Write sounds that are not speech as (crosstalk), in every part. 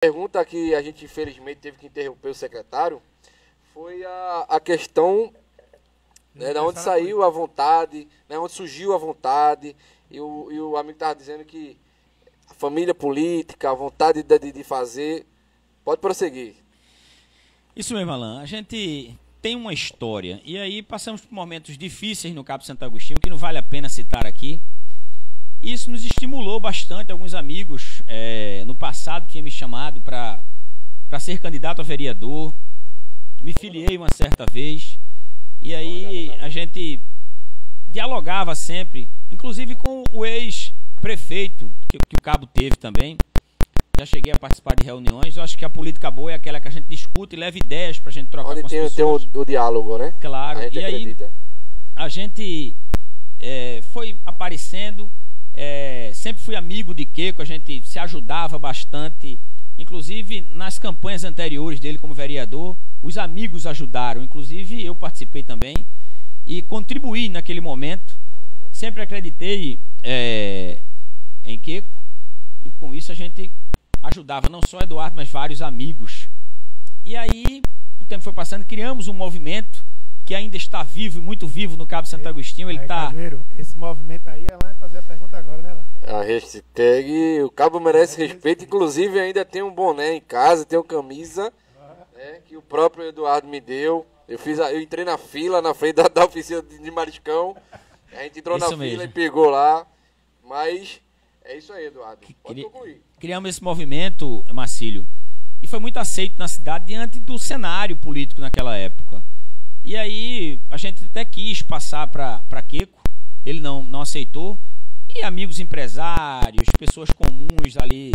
pergunta que a gente infelizmente teve que interromper o secretário foi a, a questão né, da onde saiu a vontade, né, onde surgiu a vontade, e o, e o amigo estava dizendo que a família política, a vontade de, de fazer. Pode prosseguir. Isso mesmo, Alan. A gente tem uma história, e aí passamos por momentos difíceis no Cabo Santo Agostinho, que não vale a pena citar aqui, isso nos estimulou bastante. Alguns amigos é, no passado tinham me chamado para ser candidato a vereador. Me filiei uma certa vez. E aí a gente dialogava sempre, inclusive com o ex-prefeito que, que o Cabo teve também já cheguei a participar de reuniões. Eu acho que a política boa é aquela que a gente discute e leva ideias para a gente trocar Onde com as tem, pessoas. Tem o, o diálogo, né? Claro. e acredita. aí a gente é, foi aparecendo. É, sempre fui amigo de Queco, a gente se ajudava bastante. Inclusive, nas campanhas anteriores dele como vereador, os amigos ajudaram. Inclusive, eu participei também e contribuí naquele momento. Sempre acreditei é, em Queco e com isso a gente ajudava não só Eduardo, mas vários amigos. E aí, o tempo foi passando, criamos um movimento que ainda está vivo e muito vivo no Cabo Santo é, Agostinho. Ele está. É, esse movimento aí, ela vai fazer a pergunta agora, né, Lá? É a hashtag O Cabo Merece Respeito. Inclusive, ainda tem um boné em casa, tem uma camisa né, que o próprio Eduardo me deu. Eu, fiz eu entrei na fila na frente da, (laughs) da oficina de Mariscão. A gente entrou isso na mesmo. fila e pegou lá. Mas é isso aí, Eduardo. Pode concluir. Criamos esse movimento, Marcílio, e foi muito aceito na cidade diante do cenário político naquela época. E aí a gente até quis passar para Queco, ele não, não aceitou. E amigos empresários, pessoas comuns ali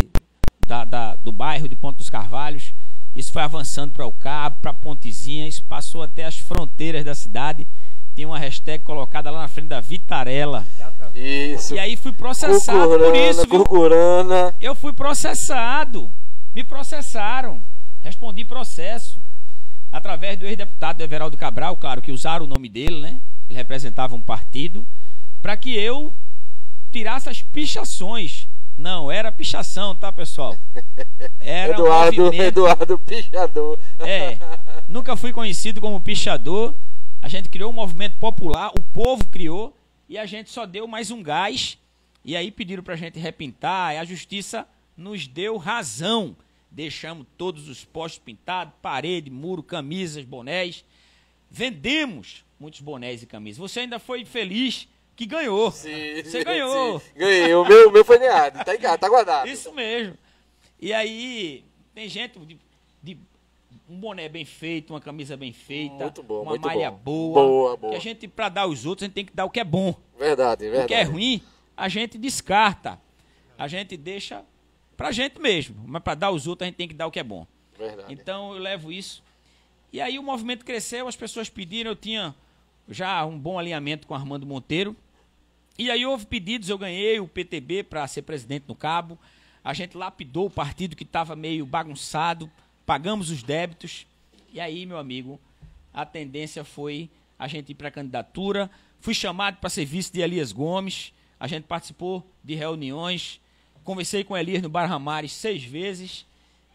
da, da, do bairro de Ponto dos Carvalhos, isso foi avançando para o Cabo, para Pontezinha, isso passou até as fronteiras da cidade. Tem uma hashtag colocada lá na frente da Vitarela. Isso. E aí fui processado cucurana, por isso, viu? Eu fui processado. Me processaram. Respondi processo através do ex-deputado Everaldo Cabral, claro que usaram o nome dele, né? Ele representava um partido, para que eu tirasse as pichações. Não, era pichação, tá, pessoal? Era Eduardo, um Eduardo Pichador. É, nunca fui conhecido como pichador. A gente criou um movimento popular, o povo criou, e a gente só deu mais um gás. E aí pediram pra gente repintar, e a justiça nos deu razão deixamos todos os postes pintados, parede, muro, camisas, bonés. Vendemos muitos bonés e camisas. Você ainda foi feliz que ganhou. Sim, Você ganhou. (laughs) Sim, ganhei. O meu, meu foi ganhado. Tá em casa, tá guardado. Isso mesmo. E aí, tem gente de, de um boné bem feito, uma camisa bem feita, muito bom, uma muito malha bom. boa. Boa, boa. Que a gente, para dar os outros, a gente tem que dar o que é bom. Verdade, verdade. O que é ruim, a gente descarta. A gente deixa Pra gente mesmo, mas para dar aos outros a gente tem que dar o que é bom. Verdade. Então eu levo isso. E aí o movimento cresceu, as pessoas pediram, eu tinha já um bom alinhamento com Armando Monteiro. E aí houve pedidos, eu ganhei o PTB para ser presidente no Cabo. A gente lapidou o partido que estava meio bagunçado, pagamos os débitos. E aí, meu amigo, a tendência foi a gente ir para a candidatura. Fui chamado para ser vice de Elias Gomes. A gente participou de reuniões, Conversei com Elias no Bar Ramares seis vezes,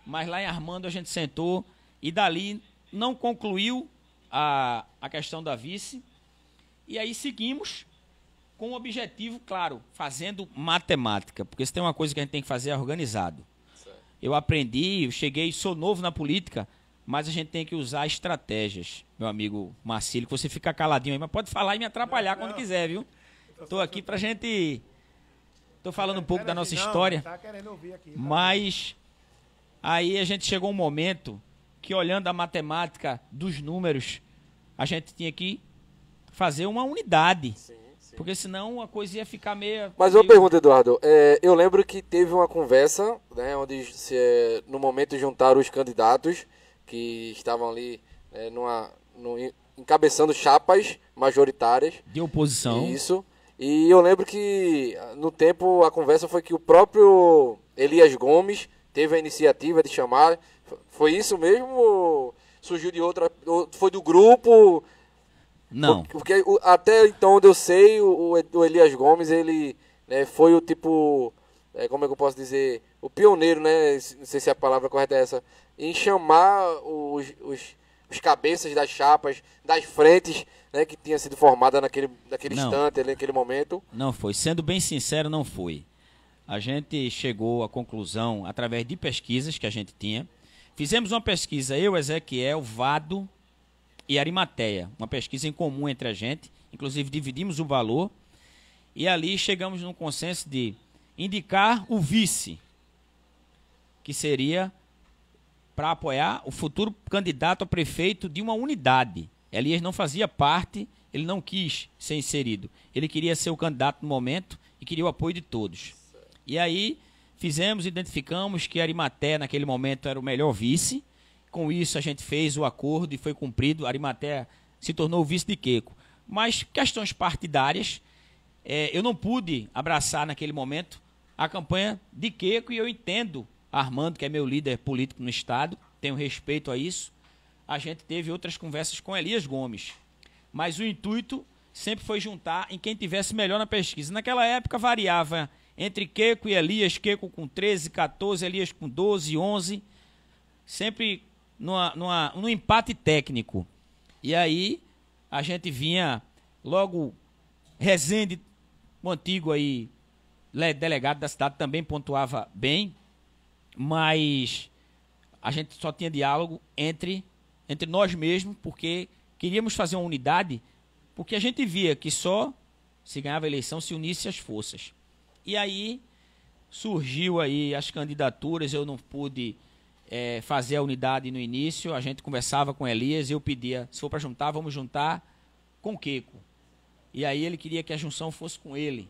mas lá em Armando a gente sentou e dali não concluiu a, a questão da vice. E aí seguimos com o objetivo, claro, fazendo matemática. Porque se tem uma coisa que a gente tem que fazer é organizado. Eu aprendi, eu cheguei, sou novo na política, mas a gente tem que usar estratégias, meu amigo Marcílio, que você fica caladinho aí, mas pode falar e me atrapalhar não, quando não. quiser, viu? Tá Estou aqui para gente Tô falando um pouco da nossa história. Tá tá mas aí a gente chegou um momento que olhando a matemática dos números, a gente tinha que fazer uma unidade. Porque senão a coisa ia ficar meio. Mas uma pergunta, Eduardo. É, eu lembro que teve uma conversa, né, onde se, é, no momento juntaram os candidatos que estavam ali é, numa, no, encabeçando chapas majoritárias. De oposição. Isso. E eu lembro que ah, no tempo a conversa foi que o próprio Elias Gomes teve a iniciativa de chamar. Foi isso mesmo? Surgiu de outra. Foi do grupo? Não. Porque até então onde eu sei, o, Elias Gomes, ele né, foi o tipo. Eh, como é que eu posso dizer? O pioneiro, né? Não sei se a palavra correta é essa. Em chamar os, os os cabeças das chapas, das frentes, né, que tinha sido formada naquele, naquele instante, naquele momento. Não foi. Sendo bem sincero, não foi. A gente chegou à conclusão através de pesquisas que a gente tinha. Fizemos uma pesquisa, eu, Ezequiel, Vado e Arimateia. Uma pesquisa em comum entre a gente. Inclusive, dividimos o valor. E ali chegamos num consenso de indicar o vice, que seria para apoiar o futuro candidato a prefeito de uma unidade. Elias não fazia parte, ele não quis ser inserido. Ele queria ser o candidato no momento e queria o apoio de todos. E aí fizemos, identificamos que Arimaté naquele momento era o melhor vice. Com isso a gente fez o acordo e foi cumprido. Arimaté se tornou o vice de Queco. Mas questões partidárias, eh, eu não pude abraçar naquele momento a campanha de Queco e eu entendo Armando, que é meu líder político no Estado, tenho respeito a isso. A gente teve outras conversas com Elias Gomes. Mas o intuito sempre foi juntar em quem tivesse melhor na pesquisa. Naquela época variava entre Queco e Elias, Queco com 13, 14, Elias com 12, 11. Sempre numa, numa, num empate técnico. E aí a gente vinha logo Rezende, um antigo aí delegado da cidade, também pontuava bem mas a gente só tinha diálogo entre, entre nós mesmos, porque queríamos fazer uma unidade, porque a gente via que só se ganhava a eleição se unisse as forças. E aí surgiu aí as candidaturas, eu não pude é, fazer a unidade no início, a gente conversava com Elias, eu pedia, se for para juntar, vamos juntar com Queco. E aí ele queria que a junção fosse com ele.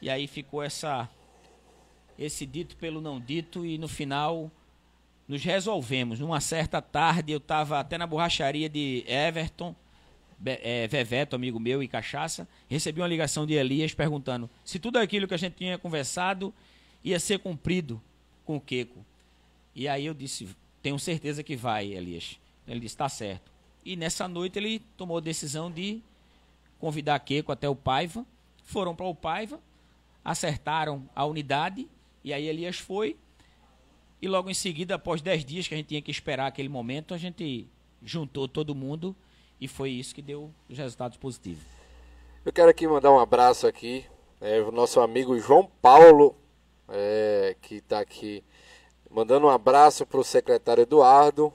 E aí ficou essa esse dito pelo não dito e no final nos resolvemos. Numa certa tarde eu estava até na borracharia de Everton, é, Veveto, amigo meu, e Cachaça, recebi uma ligação de Elias perguntando se tudo aquilo que a gente tinha conversado ia ser cumprido com o Queco. E aí eu disse, tenho certeza que vai, Elias. Ele disse, está certo. E nessa noite ele tomou a decisão de convidar Queco até o Paiva. Foram para o Paiva, acertaram a unidade e aí Elias foi. E logo em seguida, após 10 dias que a gente tinha que esperar aquele momento, a gente juntou todo mundo e foi isso que deu os resultados positivos. Eu quero aqui mandar um abraço aqui é, o nosso amigo João Paulo, é, que está aqui mandando um abraço para o secretário Eduardo,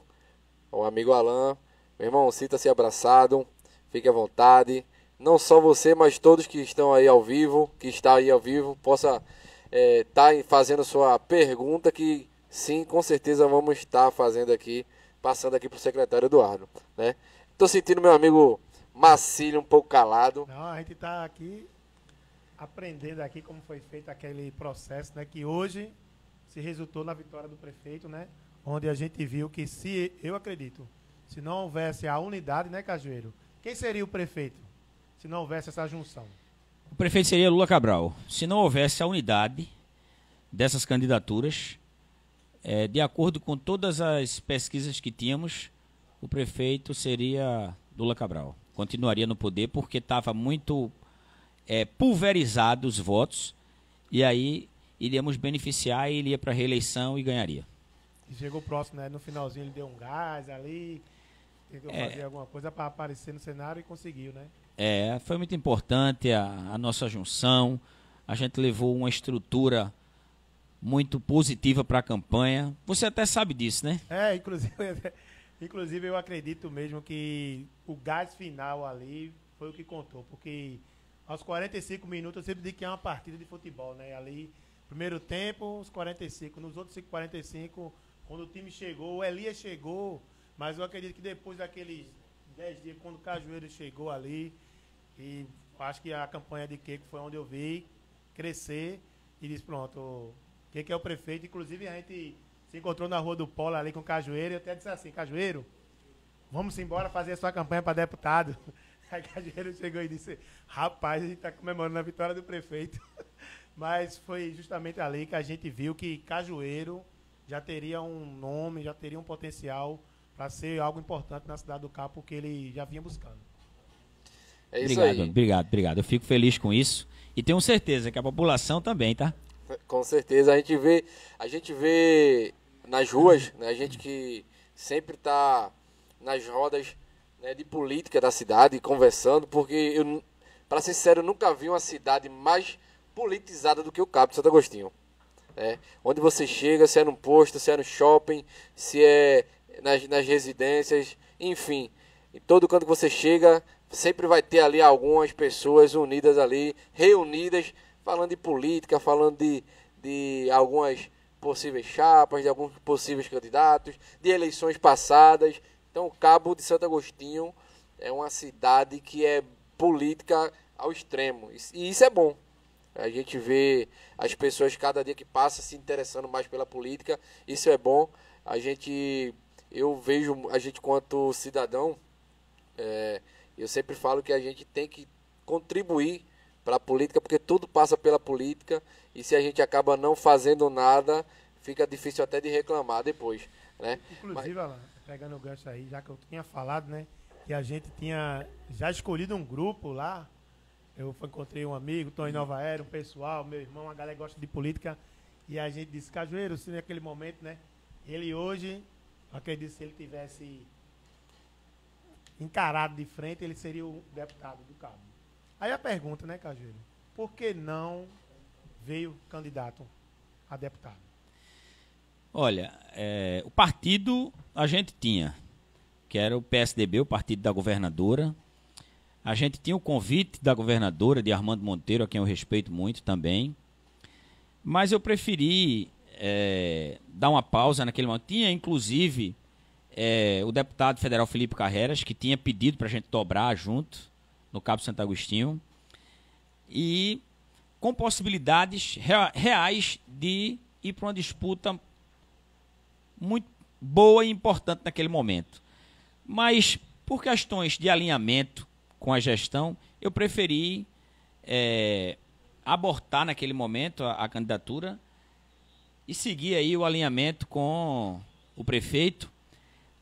o amigo Alain. Meu irmão, sinta-se abraçado, fique à vontade. Não só você, mas todos que estão aí ao vivo, que está aí ao vivo, possa está é, fazendo sua pergunta, que sim, com certeza vamos estar fazendo aqui, passando aqui para o secretário Eduardo. Né? Estou sentindo meu amigo Macílio um pouco calado. Não, a gente está aqui aprendendo aqui como foi feito aquele processo, né, que hoje se resultou na vitória do prefeito, né, onde a gente viu que se, eu acredito, se não houvesse a unidade, né, Cajueiro, quem seria o prefeito se não houvesse essa junção? o prefeito seria Lula Cabral. Se não houvesse a unidade dessas candidaturas, é, de acordo com todas as pesquisas que tínhamos, o prefeito seria Lula Cabral. Continuaria no poder porque estava muito é, pulverizado os votos e aí iríamos beneficiar, ele ia para reeleição e ganharia. E chegou próximo, né? No finalzinho ele deu um gás ali, tentou é, fazer alguma coisa para aparecer no cenário e conseguiu, né? É, foi muito importante a, a nossa junção. A gente levou uma estrutura muito positiva para a campanha. Você até sabe disso, né? É, inclusive, (laughs) inclusive eu acredito mesmo que o gás final ali foi o que contou, porque aos 45 minutos eu sempre digo que é uma partida de futebol, né? Ali, primeiro tempo, os 45, nos outros 45, quando o time chegou, o Elias chegou, mas eu acredito que depois daqueles dez dias, quando o Cajueiro chegou ali, e acho que a campanha de Keiko foi onde eu vi crescer e disse, pronto, que é o prefeito, inclusive a gente se encontrou na Rua do Polo ali com o Cajueiro, e até disse assim, Cajueiro, vamos embora fazer a sua campanha para deputado. (laughs) Aí o Cajueiro chegou e disse, rapaz, a gente está comemorando a vitória do prefeito. (laughs) Mas foi justamente ali que a gente viu que Cajueiro já teria um nome, já teria um potencial para ser algo importante na cidade do Capo que ele já vinha buscando. É isso obrigado, aí. obrigado, obrigado. Eu fico feliz com isso e tenho certeza que a população também, tá? Com certeza a gente vê, a gente vê nas ruas, né, a gente que sempre está nas rodas né, de política da cidade conversando, porque eu, para ser sincero, eu nunca vi uma cidade mais politizada do que o Capo de Santo Agostinho. É, onde você chega, se é num posto, se é no shopping, se é nas, nas residências, enfim, em todo canto que você chega, sempre vai ter ali algumas pessoas unidas ali, reunidas, falando de política, falando de, de algumas possíveis chapas, de alguns possíveis candidatos, de eleições passadas. Então, o Cabo de Santo Agostinho é uma cidade que é política ao extremo. E isso é bom. A gente vê as pessoas cada dia que passa se interessando mais pela política. Isso é bom. A gente eu vejo a gente quanto cidadão, é, eu sempre falo que a gente tem que contribuir para a política, porque tudo passa pela política, e se a gente acaba não fazendo nada, fica difícil até de reclamar depois. Né? Inclusive, Mas... Alan, pegando o gancho aí, já que eu tinha falado, né? Que a gente tinha já escolhido um grupo lá. Eu encontrei um amigo, estou em Nova Era, um pessoal, meu irmão, a galera gosta de política. E a gente disse, Cajueiro, se naquele momento, né? Ele hoje Acredito que se ele tivesse encarado de frente, ele seria o deputado do Cabo. Aí a pergunta, né, Cajueiro? Por que não veio candidato a deputado? Olha, é, o partido a gente tinha, que era o PSDB, o partido da governadora. A gente tinha o convite da governadora, de Armando Monteiro, a quem eu respeito muito também. Mas eu preferi é, dar uma pausa naquele momento. Tinha, inclusive, é, o deputado federal Felipe Carreiras, que tinha pedido para a gente dobrar junto no Cabo Santo Agostinho, e com possibilidades reais de ir para uma disputa muito boa e importante naquele momento. Mas, por questões de alinhamento com a gestão, eu preferi é, abortar naquele momento a, a candidatura e seguir aí o alinhamento com o prefeito.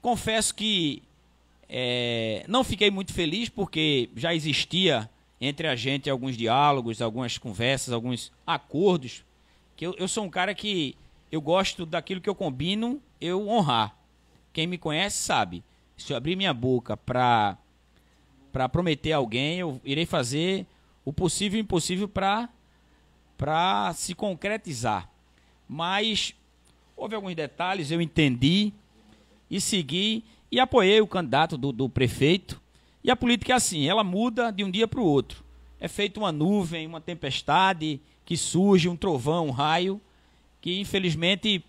Confesso que é, não fiquei muito feliz porque já existia entre a gente alguns diálogos, algumas conversas, alguns acordos. Que eu, eu sou um cara que eu gosto daquilo que eu combino, eu honrar. Quem me conhece sabe. Se eu abrir minha boca para para prometer alguém, eu irei fazer o possível e o impossível para para se concretizar mas houve alguns detalhes, eu entendi e segui e apoiei o candidato do, do prefeito. E a política é assim, ela muda de um dia para o outro. É feita uma nuvem, uma tempestade que surge, um trovão, um raio, que infelizmente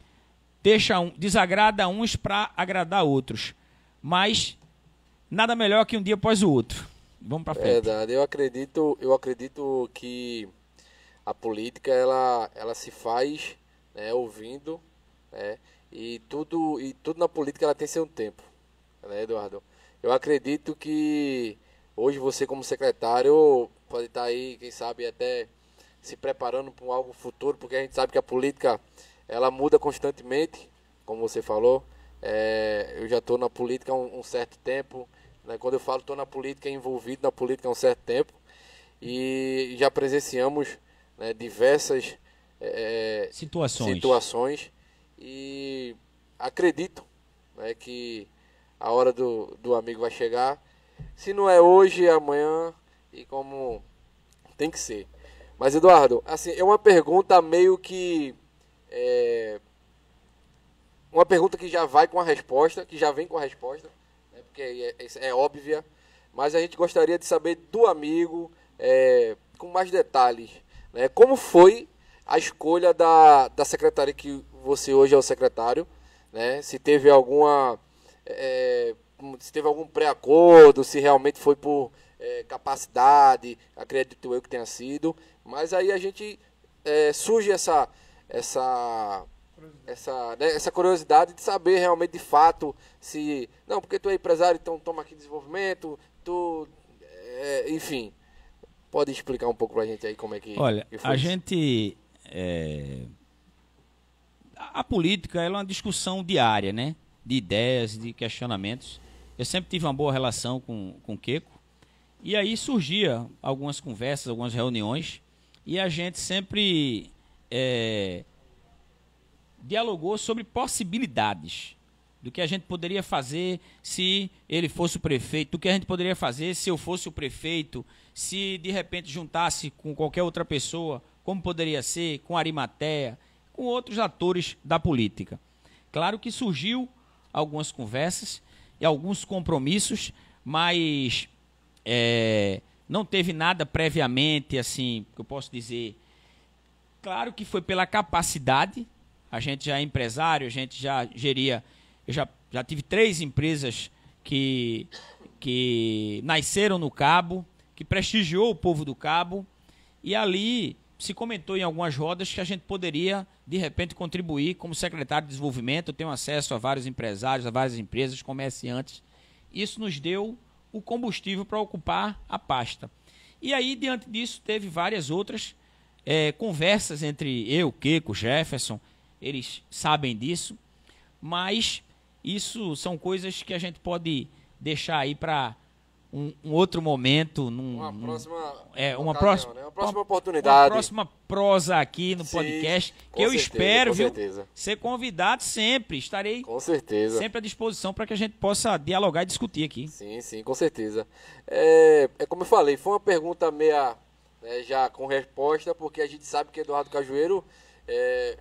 deixa um, desagrada uns para agradar outros. Mas nada melhor que um dia após o outro. Vamos para frente. É verdade. Eu acredito, eu acredito que a política ela, ela se faz né, ouvindo, né, e tudo e tudo na política ela tem seu tempo, né, Eduardo. Eu acredito que hoje você como secretário pode estar aí, quem sabe até se preparando para algo futuro, porque a gente sabe que a política ela muda constantemente, como você falou. É, eu já estou na política há um, um certo tempo. Né? Quando eu falo estou na política, é envolvido na política há um certo tempo. E já presenciamos né, diversas é, situações. situações e acredito né, que a hora do, do amigo vai chegar. Se não é hoje, é amanhã e como tem que ser. Mas Eduardo, assim, é uma pergunta meio que é, uma pergunta que já vai com a resposta, que já vem com a resposta, né, porque é, é, é óbvia. Mas a gente gostaria de saber do amigo é, com mais detalhes, né, como foi a escolha da, da secretaria que você hoje é o secretário, né? Se teve alguma é, se teve algum pré-acordo, se realmente foi por é, capacidade, acredito eu que tenha sido, mas aí a gente é, surge essa essa essa, né, essa curiosidade de saber realmente de fato se não porque tu é empresário então toma aqui desenvolvimento tu é, enfim pode explicar um pouco para a gente aí como é que olha que a gente é, a política é uma discussão diária, né? De ideias, de questionamentos. Eu sempre tive uma boa relação com, com o Queco. E aí surgia algumas conversas, algumas reuniões. E a gente sempre é, dialogou sobre possibilidades do que a gente poderia fazer se ele fosse o prefeito, do que a gente poderia fazer se eu fosse o prefeito, se de repente juntasse com qualquer outra pessoa como poderia ser com Arimatea, com outros atores da política. Claro que surgiu algumas conversas e alguns compromissos, mas é, não teve nada previamente, assim, que eu posso dizer. Claro que foi pela capacidade, a gente já é empresário, a gente já geria, eu já, já tive três empresas que, que nasceram no Cabo, que prestigiou o povo do Cabo, e ali se comentou em algumas rodas que a gente poderia, de repente, contribuir como secretário de desenvolvimento. Eu tenho acesso a vários empresários, a várias empresas, comerciantes. Isso nos deu o combustível para ocupar a pasta. E aí, diante disso, teve várias outras é, conversas entre eu, Keiko, Jefferson. Eles sabem disso, mas isso são coisas que a gente pode deixar aí para um, um outro momento, num, uma próxima, num, é, uma, próxima, né? uma próxima oportunidade. Uma próxima prosa aqui no Sim, podcast, que eu certeza, espero, viu, certeza. ser convidado sempre. Estarei com certeza. sempre à disposição para que a gente possa dialogar e discutir aqui. Sim, sim, com certeza. É, é como eu falei, foi uma pergunta meia né, já com resposta, porque a gente sabe que Eduardo Cajueiro é,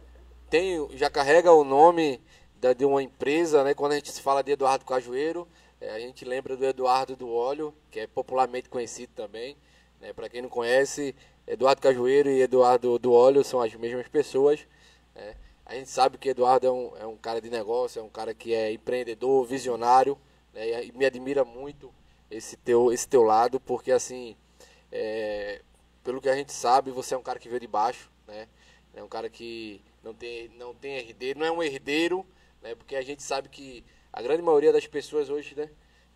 tem, já carrega o nome da, de uma empresa, né? Quando a gente se fala de Eduardo Cajueiro, é, a gente lembra do Eduardo do Óleo, que é popularmente conhecido também. Né? Para quem não conhece, Eduardo Cajueiro e Eduardo do Óleo são as mesmas pessoas. Né? A gente sabe que Eduardo é um, é um cara de negócio, é um cara que é empreendedor, visionário, né? e me admira muito esse teu, esse teu lado, porque assim, é, pelo que a gente sabe, você é um cara que veio de baixo, né? É um cara que não tem, não tem herdeiro, não é um herdeiro, né? Porque a gente sabe que a grande maioria das pessoas hoje, né?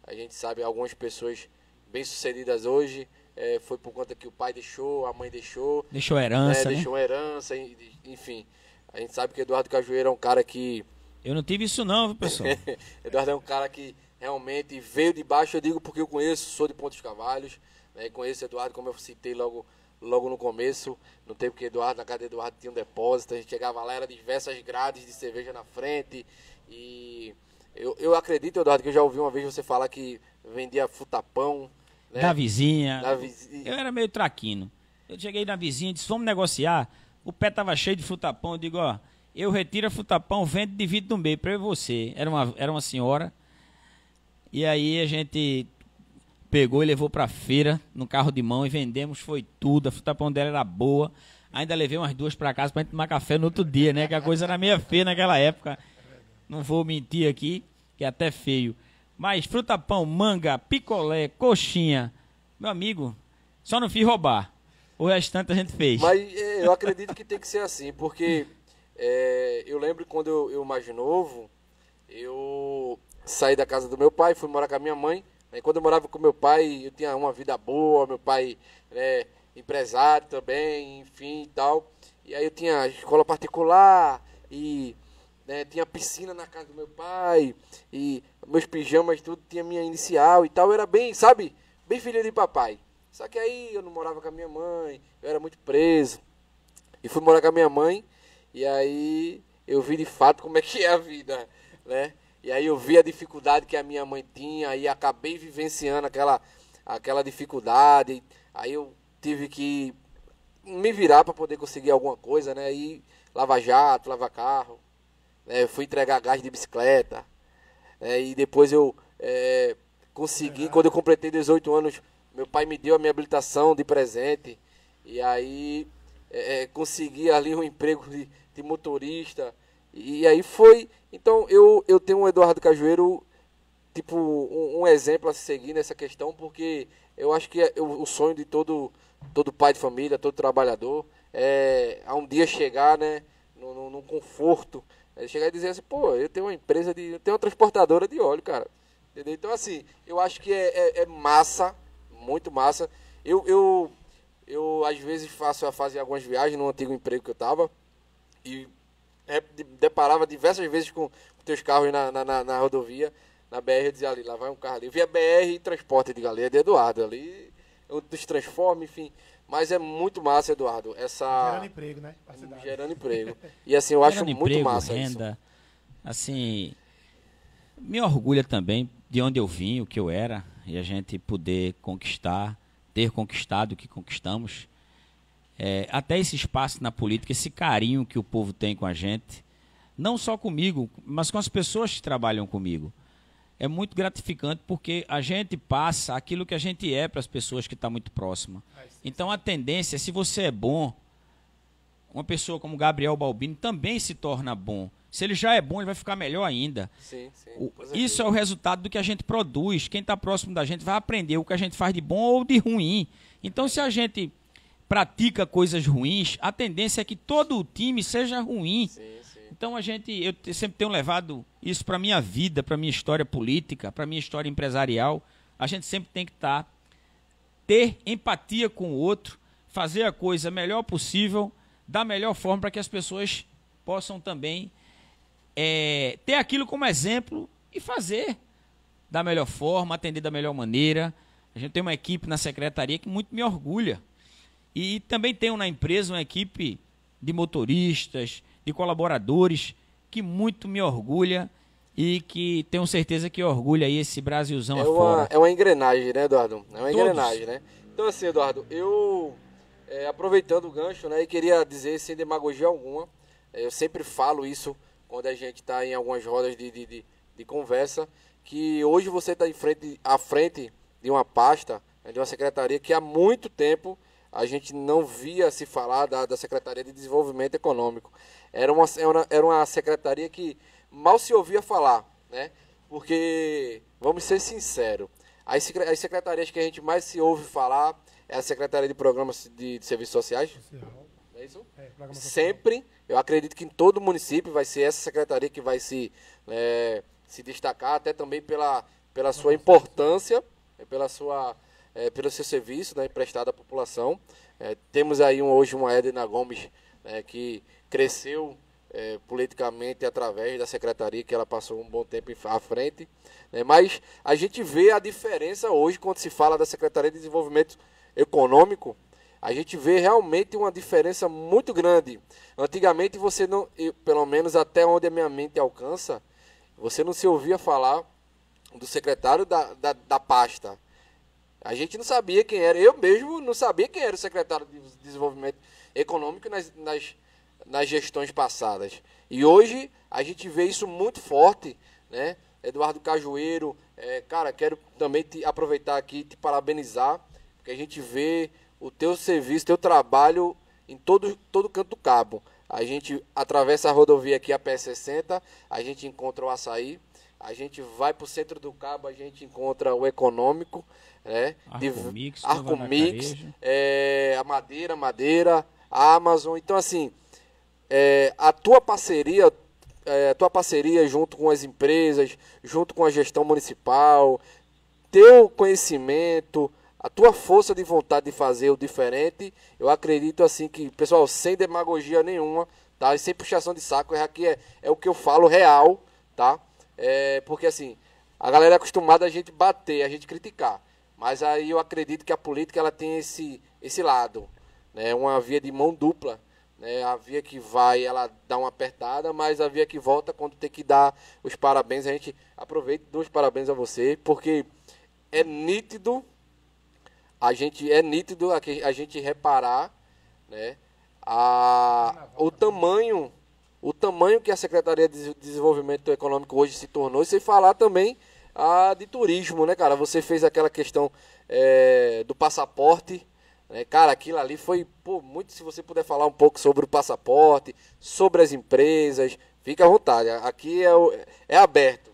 A gente sabe algumas pessoas bem-sucedidas hoje é, foi por conta que o pai deixou, a mãe deixou. Deixou herança. Né? né? Deixou né? herança, enfim. A gente sabe que Eduardo Cajueiro é um cara que. Eu não tive isso, não, viu, pessoal? (laughs) Eduardo é um cara que realmente veio de baixo, eu digo porque eu conheço, sou de Pontos Cavalhos, né? conheço Eduardo, como eu citei logo, logo no começo, no tempo que Eduardo, na casa de Eduardo tinha um depósito, a gente chegava lá, era diversas grades de cerveja na frente, e eu, eu acredito, Eduardo, que eu já ouvi uma vez você falar que vendia futapão. Né? Da vizinha. Da vizinha. Eu era meio traquino. Eu cheguei na vizinha e disse, vamos negociar. O pé estava cheio de futapão. Eu digo, ó, eu retiro a futapão, vendo e divido no meio, para eu e você. Era uma, era uma senhora. E aí a gente pegou e levou para feira, no carro de mão, e vendemos, foi tudo. A futapão dela era boa. Ainda levei umas duas para casa para gente tomar café no outro dia, né? Que a coisa era meia feia naquela época não vou mentir aqui, que é até feio. Mas fruta pão, manga, picolé, coxinha, meu amigo, só não fiz roubar. O restante a gente fez. Mas eh, eu acredito que tem que ser assim, porque é, eu lembro quando eu, eu mais novo, eu saí da casa do meu pai, fui morar com a minha mãe. aí Quando eu morava com meu pai, eu tinha uma vida boa, meu pai né, empresário também, enfim e tal. E aí eu tinha escola particular e né, tinha piscina na casa do meu pai, e meus pijamas, tudo tinha minha inicial e tal. Eu era bem, sabe, bem filho de papai. Só que aí eu não morava com a minha mãe, eu era muito preso. E fui morar com a minha mãe, e aí eu vi de fato como é que é a vida, né? E aí eu vi a dificuldade que a minha mãe tinha, e acabei vivenciando aquela, aquela dificuldade. Aí eu tive que me virar para poder conseguir alguma coisa, né? E lava jato, lava carro, é, fui entregar gás de bicicleta. É, e depois eu é, consegui, quando eu completei 18 anos, meu pai me deu a minha habilitação de presente. E aí é, consegui ali um emprego de, de motorista. E, aí foi. Então eu, eu tenho o Eduardo Cajueiro, tipo, um, um exemplo a seguir nessa questão, porque eu acho que é o, sonho de todo, todo pai de família, todo trabalhador, é a um dia chegar né, no num conforto é chegar e dizer assim, pô, eu tenho uma empresa de. Eu tenho uma transportadora de óleo, cara. Entendeu? Então, assim, eu acho que é, é, é massa, muito massa. Eu, eu, eu, às vezes, faço a fazer algumas viagens no antigo emprego que eu tava e é, de, deparava diversas vezes com, com teus carros na, na, na, na rodovia, na BR, eu dizia ali, lá vai um carro ali. Eu via BR e transporte de galera é de Eduardo ali, o dos transformes, enfim. Mas é muito massa, Eduardo. Essa... Gerando emprego, né? Gerando emprego. E assim, eu acho muito massa renda, isso. Assim, me orgulha também de onde eu vim, o que eu era, e a gente poder conquistar, ter conquistado o que conquistamos. É, até esse espaço na política, esse carinho que o povo tem com a gente, não só comigo, mas com as pessoas que trabalham comigo é muito gratificante porque a gente passa aquilo que a gente é para as pessoas que estão tá muito próximas. Então a tendência, se você é bom, uma pessoa como Gabriel Balbino também se torna bom. Se ele já é bom, ele vai ficar melhor ainda. Sim, sim, isso é o resultado do que a gente produz. Quem está próximo da gente vai aprender o que a gente faz de bom ou de ruim. Então, se a gente pratica coisas ruins, a tendência é que todo o time seja ruim. Sim, então a gente, eu sempre tenho levado isso para minha vida, para minha história política, para minha história empresarial. A gente sempre tem que estar tá, ter empatia com o outro, fazer a coisa melhor possível, da melhor forma para que as pessoas possam também é, ter aquilo como exemplo e fazer da melhor forma, atender da melhor maneira. A gente tem uma equipe na secretaria que muito me orgulha. E também tenho na empresa uma equipe de motoristas, de colaboradores, que muito me orgulha e que tenho certeza que orgulha aí esse Brasilzão é afora. Uma, é uma engrenagem, né, Eduardo? É uma Todos. engrenagem, né? Então, assim, Eduardo, eu, é, aproveitando o gancho, né, e queria dizer, sem demagogia alguma, é, eu sempre falo isso quando a gente está em algumas rodas de, de, de, de, conversa, que hoje você está frente, à frente de uma pasta, né, de uma secretaria que há muito tempo a gente não via se falar da, da Secretaria de Desenvolvimento Econômico. Era é uma, era uma secretaria que mal se ouvia falar, né? Porque, vamos ser sinceros, as, as secretarias que a gente mais se ouve falar é a Secretaria de Programas de, de Serviços Sociais. Social. É isso? É, Sempre, eu acredito que em todo município vai ser essa secretaria que vai se, é, se destacar, até também pela, pela sua importância, é, pela sua, é, pelo seu serviço né, prestado à população. É, temos aí um, hoje uma Edna Gomes que cresceu é, politicamente através da secretaria, que ela passou um bom tempo à frente. Né? Mas a gente vê a diferença hoje quando se fala da Secretaria de Desenvolvimento Econômico. A gente vê realmente uma diferença muito grande. Antigamente você não, pelo menos até onde a minha mente alcança, você não se ouvia falar do secretário da, da, da pasta. A gente não sabia quem era, eu mesmo não sabia quem era o secretário de Desenvolvimento Econômico nas, nas nas gestões passadas. E hoje a gente vê isso muito forte, né? Eduardo Cajueiro, é, cara, quero também te aproveitar aqui te parabenizar, porque a gente vê o teu serviço, teu trabalho em todo, todo canto do cabo. A gente atravessa a rodovia aqui, a PS60, a gente encontra o açaí, a gente vai para o centro do cabo, a gente encontra o econômico, né? Arco Mix, Arco Mix é, a Madeira, Madeira, a Amazon. Então, assim, é, a tua parceria, é, tua parceria junto com as empresas, junto com a gestão municipal, teu conhecimento, a tua força de vontade de fazer o diferente, eu acredito assim que, pessoal, sem demagogia nenhuma, tá? E sem puxação de saco, é aqui é, é o que eu falo real, tá? É, porque assim, a galera é acostumada a gente bater, a gente criticar. Mas aí eu acredito que a política ela tem esse, esse lado, né? Uma via de mão dupla né? A via que vai, ela dá uma apertada, mas a via que volta, quando tem que dar os parabéns, a gente aproveita dois parabéns a você, porque é nítido, a gente é nítido a, a gente reparar, né? A, o tamanho o tamanho que a Secretaria de Desenvolvimento Econômico hoje se tornou, e sem falar também a de turismo, né, cara? Você fez aquela questão é, do passaporte, é, cara, aquilo ali foi pô, muito. Se você puder falar um pouco sobre o passaporte, sobre as empresas, fica à vontade. Aqui é, o, é aberto.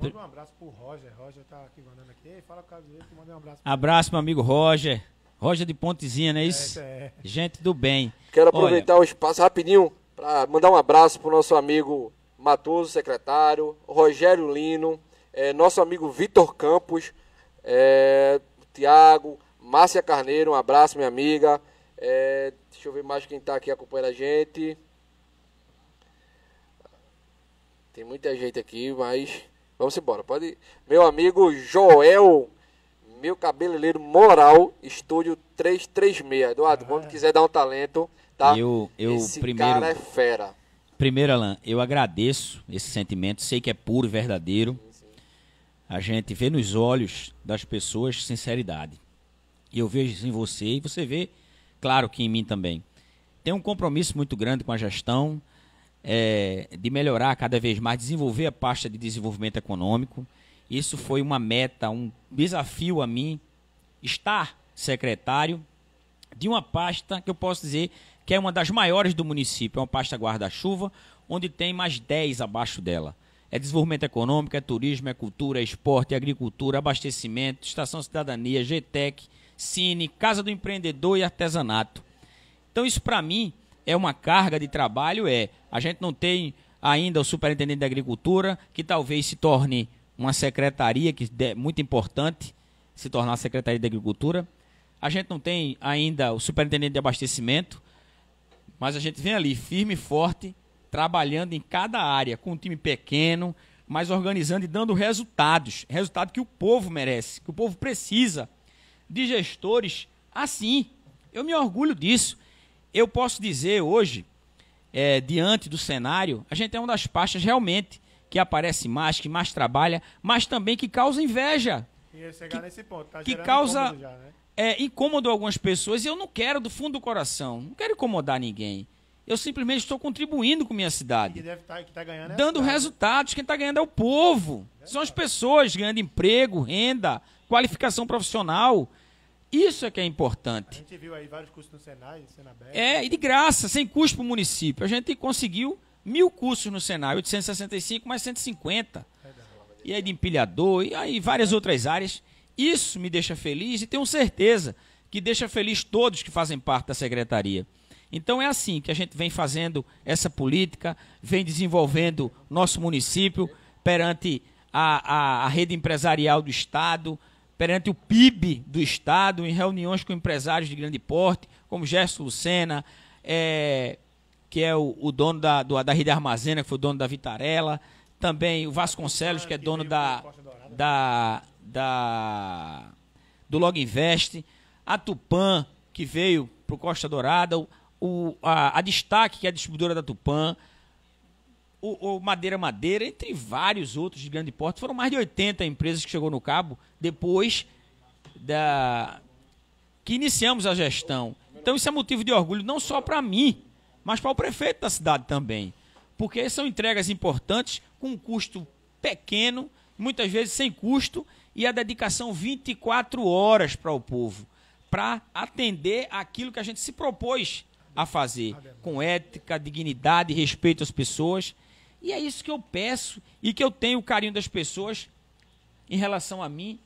Manda um abraço pro Roger. Roger tá aqui mandando aqui. Fala com o dele, manda um abraço. Abraço, meu amigo Roger. Roger de Pontezinha, não é, é isso? É, é. Gente do bem. Quero aproveitar Olha, o espaço rapidinho para mandar um abraço pro nosso amigo Matoso, secretário, Rogério Lino, é, nosso amigo Vitor Campos, é, Tiago. Márcia Carneiro, um abraço, minha amiga. É, deixa eu ver mais quem está aqui acompanhando a gente. Tem muita gente aqui, mas vamos embora. Pode. Meu amigo Joel, meu cabeleireiro moral, estúdio 336. Eduardo, ah. quando quiser dar um talento, tá? Eu, eu Esse primeiro, cara é fera. Primeiro, Alain, eu agradeço esse sentimento, sei que é puro, verdadeiro. Sim, sim. A gente vê nos olhos das pessoas sinceridade. E eu vejo isso em você e você vê, claro que em mim também. Tem um compromisso muito grande com a gestão, é, de melhorar cada vez mais, desenvolver a pasta de desenvolvimento econômico. Isso foi uma meta, um desafio a mim, estar secretário de uma pasta que eu posso dizer que é uma das maiores do município, é uma pasta guarda-chuva, onde tem mais 10 abaixo dela. É desenvolvimento econômico, é turismo, é cultura, é esporte, é agricultura, abastecimento, estação cidadania, GTEC, Cine, Casa do Empreendedor e Artesanato. Então isso para mim é uma carga de trabalho, é. A gente não tem ainda o Superintendente da Agricultura, que talvez se torne uma secretaria que é muito importante se tornar a Secretaria da Agricultura. A gente não tem ainda o Superintendente de Abastecimento, mas a gente vem ali firme e forte, trabalhando em cada área, com um time pequeno, mas organizando e dando resultados, resultado que o povo merece, que o povo precisa de gestores assim. Eu me orgulho disso. Eu posso dizer hoje, é, diante do cenário, a gente é uma das pastas realmente que aparece mais, que mais trabalha, mas também que causa inveja. É chegar que, nesse ponto, tá Que causa incômodo, já, né? é, incômodo a algumas pessoas e eu não quero, do fundo do coração, não quero incomodar ninguém. Eu simplesmente estou contribuindo com minha cidade. Tá, tá é dando resultados. Quem está ganhando é o povo. São as pessoas ganhando emprego, renda, qualificação profissional. Isso é que é importante. A gente viu aí vários cursos no Senai, Senabé. É, e de graça, sem custo para o município. A gente conseguiu mil cursos no Senai, 865 mais 150. E aí de empilhador, e aí várias outras áreas. Isso me deixa feliz e tenho certeza que deixa feliz todos que fazem parte da secretaria. Então é assim que a gente vem fazendo essa política, vem desenvolvendo nosso município perante a, a, a rede empresarial do Estado, perante o PIB do Estado, em reuniões com empresários de grande porte, como Gerson Lucena, é, que é o, o dono da, do, da Rede Armazena, que foi o dono da Vitarela, também o Vasconcelos, que é dono da, da, da do Log Invest, a Tupan, que veio para o Costa Dourada, o, a, a, Destaque, que é a distribuidora da Tupan, o, o Madeira Madeira, entre vários outros de grande porte. Foram mais de 80 empresas que chegou no cabo depois da que iniciamos a gestão. Então isso é motivo de orgulho não só para mim, mas para o prefeito da cidade também, porque são entregas importantes com um custo pequeno, muitas vezes sem custo e a dedicação 24 horas para o povo, para atender aquilo que a gente se propôs a fazer, com ética, dignidade, respeito às pessoas. E é isso que eu peço e que eu tenho o carinho das pessoas em relação a mim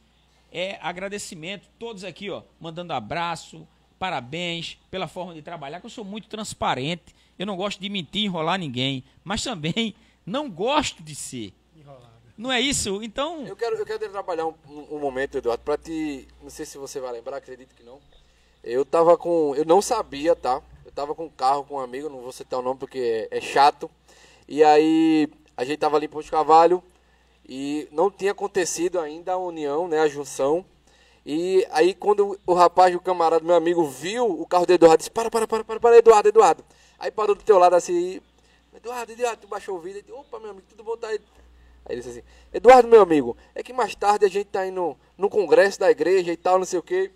é agradecimento. Todos aqui, ó, mandando abraço, parabéns pela forma de trabalhar, que eu sou muito transparente. Eu não gosto de mentir, enrolar ninguém, mas também não gosto de ser. Enrolado. Não é isso? Então. Eu quero, eu quero trabalhar um, um momento, Eduardo, para te. Não sei se você vai lembrar, acredito que não. Eu tava com. Eu não sabia, tá? Eu tava com um carro com um amigo, não vou citar o nome porque é, é chato. E aí a gente tava ali em Ponte Cavalho e não tinha acontecido ainda a união, né, a junção. E aí quando o rapaz, o camarada, meu amigo, viu o carro do Eduardo, disse, para, para, para, para, para Eduardo, Eduardo. Aí parou do teu lado assim, Eduardo, Eduardo, tu baixou o vidro, opa, meu amigo, tudo bom, tá aí? Aí ele disse assim, Eduardo, meu amigo, é que mais tarde a gente tá indo no congresso da igreja e tal, não sei o quê.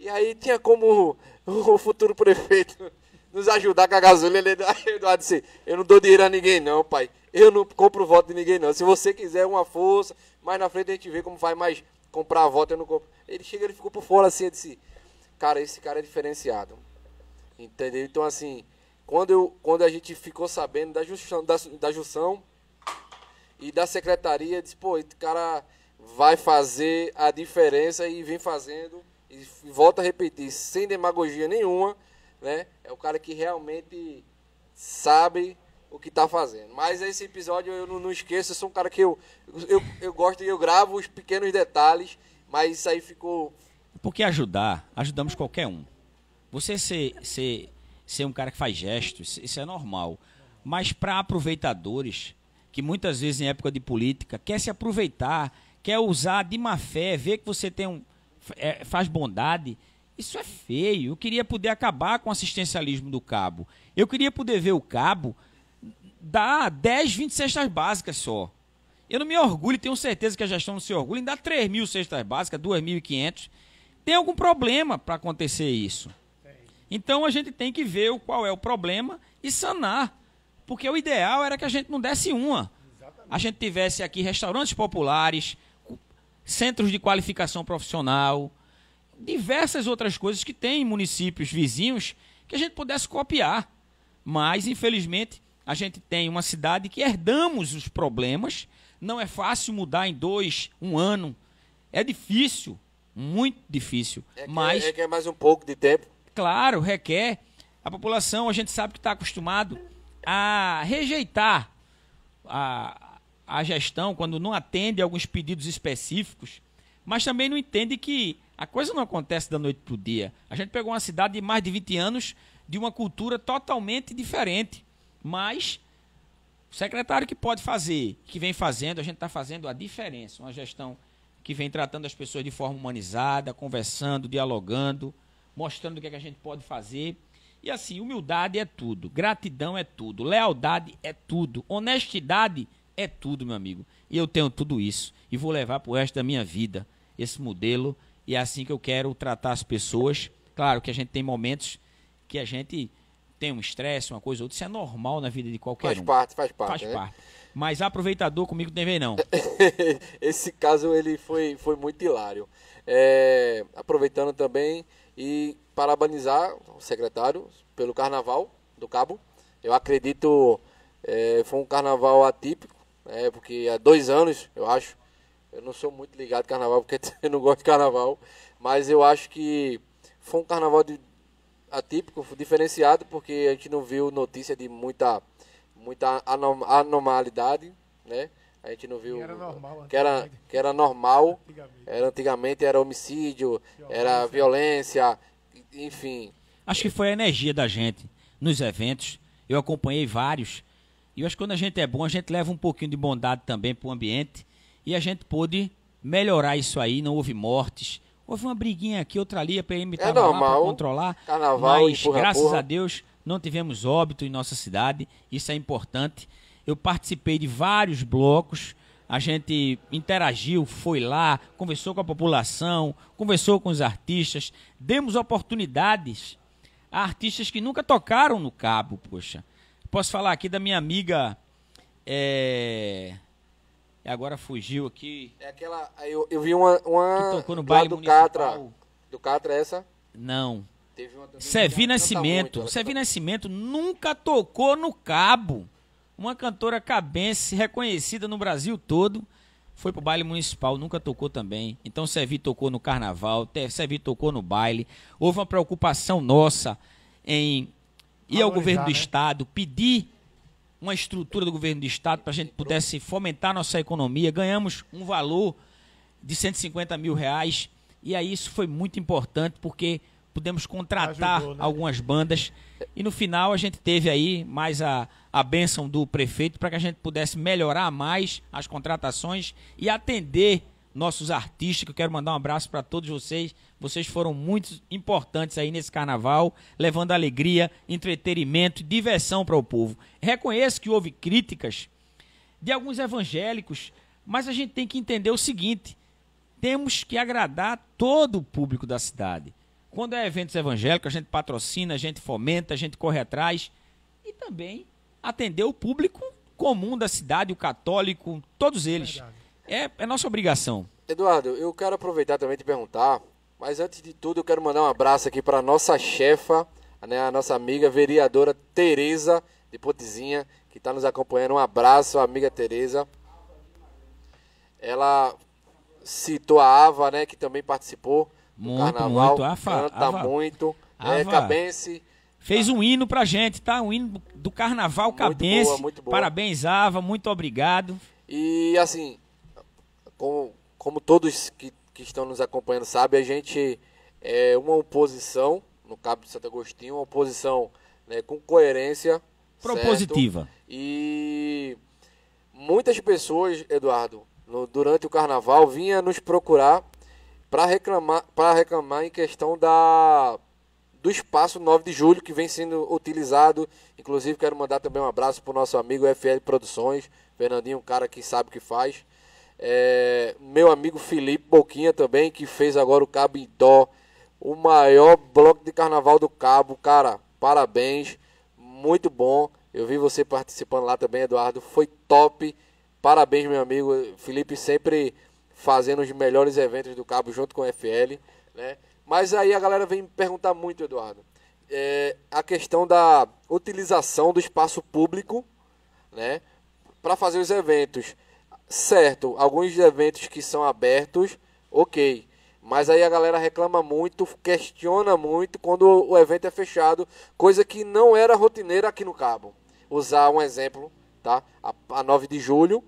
E aí tinha como (laughs) o futuro prefeito nos ajudar com a gasolina. Eduardo (laughs) disse: Eu não dou dinheiro a ninguém, não, pai. Eu não compro voto de ninguém, não. Se você quiser uma força, mais na frente a gente vê como faz, mais comprar voto eu não compro. Ele chega, ele ficou por fora assim. Eu disse: Cara, esse cara é diferenciado. Entendeu? Então, assim, quando, eu, quando a gente ficou sabendo da junção, da, da junção e da secretaria, disse: Pô, esse cara vai fazer a diferença e vem fazendo. E volta a repetir, sem demagogia nenhuma né? É o cara que realmente sabe o que está fazendo. Mas esse episódio eu não, não esqueço, eu sou um cara que eu, eu, eu gosto e eu gravo os pequenos detalhes, mas isso aí ficou. Porque ajudar, ajudamos qualquer um. Você ser, ser, ser um cara que faz gestos, isso é normal. Mas para aproveitadores, que muitas vezes em época de política quer se aproveitar, quer usar de má fé, ver que você tem um. É, faz bondade isso é feio. Eu queria poder acabar com o assistencialismo do cabo. Eu queria poder ver o cabo dar 10, 20 cestas básicas só. Eu não me orgulho, tenho certeza que a gestão não se orgulha em dar 3 mil cestas básicas, 2.500. Tem algum problema para acontecer isso. Então a gente tem que ver qual é o problema e sanar. Porque o ideal era que a gente não desse uma. A gente tivesse aqui restaurantes populares, centros de qualificação profissional, diversas outras coisas que tem em municípios vizinhos que a gente pudesse copiar. Mas, infelizmente, a gente tem uma cidade que herdamos os problemas. Não é fácil mudar em dois, um ano. É difícil, muito difícil. É mas requer mais um pouco de tempo. Claro, requer. A população, a gente sabe que está acostumado a rejeitar a, a gestão quando não atende alguns pedidos específicos, mas também não entende que a coisa não acontece da noite para o dia. A gente pegou uma cidade de mais de 20 anos, de uma cultura totalmente diferente. Mas o secretário que pode fazer, que vem fazendo, a gente está fazendo a diferença. Uma gestão que vem tratando as pessoas de forma humanizada, conversando, dialogando, mostrando o que, é que a gente pode fazer. E assim, humildade é tudo, gratidão é tudo, lealdade é tudo, honestidade é tudo, meu amigo. E eu tenho tudo isso e vou levar para o resto da minha vida esse modelo e é assim que eu quero tratar as pessoas. Claro que a gente tem momentos que a gente tem um estresse, uma coisa ou outra. Isso é normal na vida de qualquer faz um. Faz parte, faz parte. Faz é. parte. Mas aproveitador comigo também não. (laughs) Esse caso ele foi, foi muito hilário. É, aproveitando também e parabenizar o secretário pelo carnaval do Cabo. Eu acredito é, foi um carnaval atípico, é porque há dois anos, eu acho, eu não sou muito ligado ao carnaval porque (laughs) eu não gosto de carnaval, mas eu acho que foi um carnaval de, atípico, diferenciado, porque a gente não viu notícia de muita, muita anom né? A gente não viu que era normal, que era, que era normal, antigamente. era antigamente era homicídio, violência. era violência, enfim. Acho que foi a energia da gente nos eventos. Eu acompanhei vários. E eu acho que quando a gente é bom, a gente leva um pouquinho de bondade também para o ambiente e a gente pôde melhorar isso aí, não houve mortes. Houve uma briguinha aqui, outra ali, a PM estava é lá para controlar. Carnaval, mas empurra, graças porra. a Deus não tivemos óbito em nossa cidade, isso é importante. Eu participei de vários blocos, a gente interagiu, foi lá, conversou com a população, conversou com os artistas, demos oportunidades a artistas que nunca tocaram no cabo, poxa. Posso falar aqui da minha amiga é, agora fugiu aqui. É aquela. Eu, eu vi uma. uma que tocou no baile do municipal. Catra. Do Catra, essa? Não. Teve uma Sevi é Nascimento. Sevi é Nascimento nunca tocou no cabo. Uma cantora cabense reconhecida no Brasil todo. Foi pro baile municipal, nunca tocou também. Então Sevi tocou no carnaval, Sevi tocou no baile. Houve uma preocupação nossa em ir ao governo do né? estado, pedir uma estrutura do governo do estado para a gente pudesse fomentar nossa economia. Ganhamos um valor de 150 mil reais e aí isso foi muito importante porque pudemos contratar Ajudou, né? algumas bandas e no final a gente teve aí mais a, a bênção do prefeito para que a gente pudesse melhorar mais as contratações e atender nossos artistas. Que eu quero mandar um abraço para todos vocês vocês foram muito importantes aí nesse carnaval, levando alegria, entretenimento, diversão para o povo. Reconheço que houve críticas de alguns evangélicos, mas a gente tem que entender o seguinte: temos que agradar todo o público da cidade. Quando é eventos evangélicos, a gente patrocina, a gente fomenta, a gente corre atrás e também atender o público comum da cidade, o católico, todos eles. É, é nossa obrigação. Eduardo, eu quero aproveitar também e te perguntar mas antes de tudo, eu quero mandar um abraço aqui para a nossa chefa, né, a nossa amiga vereadora Tereza de Potizinha, que está nos acompanhando. Um abraço, amiga Tereza. Ela citou a Ava, né, que também participou do muito, carnaval. Muito, Afa, canta tá Ava, muito. É, Ava. É, cabense. Fez um hino pra gente, tá? Um hino do carnaval cabense. Muito boa, muito boa. Parabéns, Ava, muito obrigado. E assim, como, como todos que que estão nos acompanhando sabem, a gente é uma oposição, no Cabo de Santo Agostinho, uma oposição né, com coerência. Propositiva. Certo? E muitas pessoas, Eduardo, no, durante o carnaval, vinha nos procurar para reclamar, reclamar em questão da do espaço 9 de julho que vem sendo utilizado. Inclusive, quero mandar também um abraço para o nosso amigo FL Produções, Fernandinho, um cara que sabe o que faz. É, meu amigo Felipe Boquinha também, que fez agora o Cabo em Dó, o maior bloco de carnaval do Cabo, cara, parabéns, muito bom. Eu vi você participando lá também, Eduardo, foi top. Parabéns, meu amigo Felipe, sempre fazendo os melhores eventos do Cabo junto com o FL, né? Mas aí a galera vem me perguntar muito, Eduardo, é, a questão da utilização do espaço público, né, para fazer os eventos. Certo, alguns eventos que são abertos, ok. Mas aí a galera reclama muito, questiona muito quando o evento é fechado, coisa que não era rotineira aqui no Cabo. Usar um exemplo, tá? A, a 9 de julho,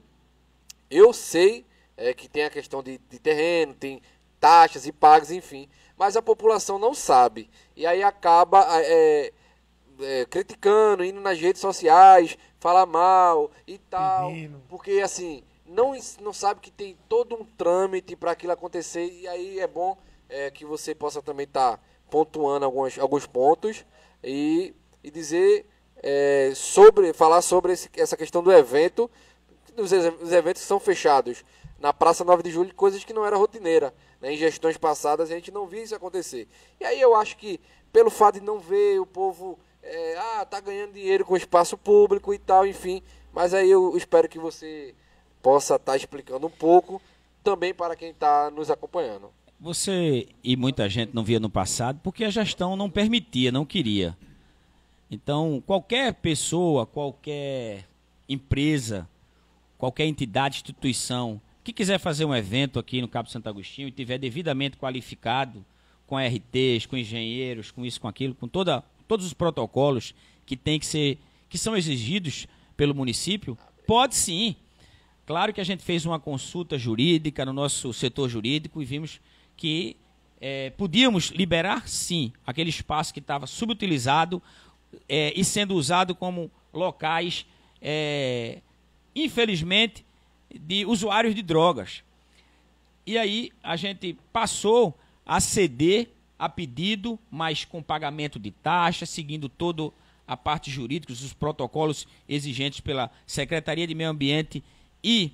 eu sei é, que tem a questão de, de terreno, tem taxas e pagos, enfim. Mas a população não sabe. E aí acaba é, é, criticando, indo nas redes sociais, falar mal e tal. Porque assim não, não sabe que tem todo um trâmite para aquilo acontecer. E aí é bom é, que você possa também estar tá pontuando alguns, alguns pontos e, e dizer é, sobre falar sobre esse, essa questão do evento, dos, os eventos que são fechados na Praça 9 de Julho, coisas que não era rotineira. Né? Em gestões passadas a gente não via isso acontecer. E aí eu acho que pelo fato de não ver o povo é, ah, tá ganhando dinheiro com o espaço público e tal, enfim. Mas aí eu espero que você possa estar tá explicando um pouco também para quem está nos acompanhando. Você e muita gente não via no passado porque a gestão não permitia, não queria. Então, qualquer pessoa, qualquer empresa, qualquer entidade, instituição que quiser fazer um evento aqui no Cabo Santo Agostinho e tiver devidamente qualificado com RTs, com engenheiros, com isso, com aquilo, com toda, todos os protocolos que tem que ser que são exigidos pelo município, pode sim Claro que a gente fez uma consulta jurídica no nosso setor jurídico e vimos que é, podíamos liberar, sim, aquele espaço que estava subutilizado é, e sendo usado como locais, é, infelizmente, de usuários de drogas. E aí a gente passou a ceder a pedido, mas com pagamento de taxa, seguindo todo a parte jurídica, os protocolos exigentes pela Secretaria de Meio Ambiente e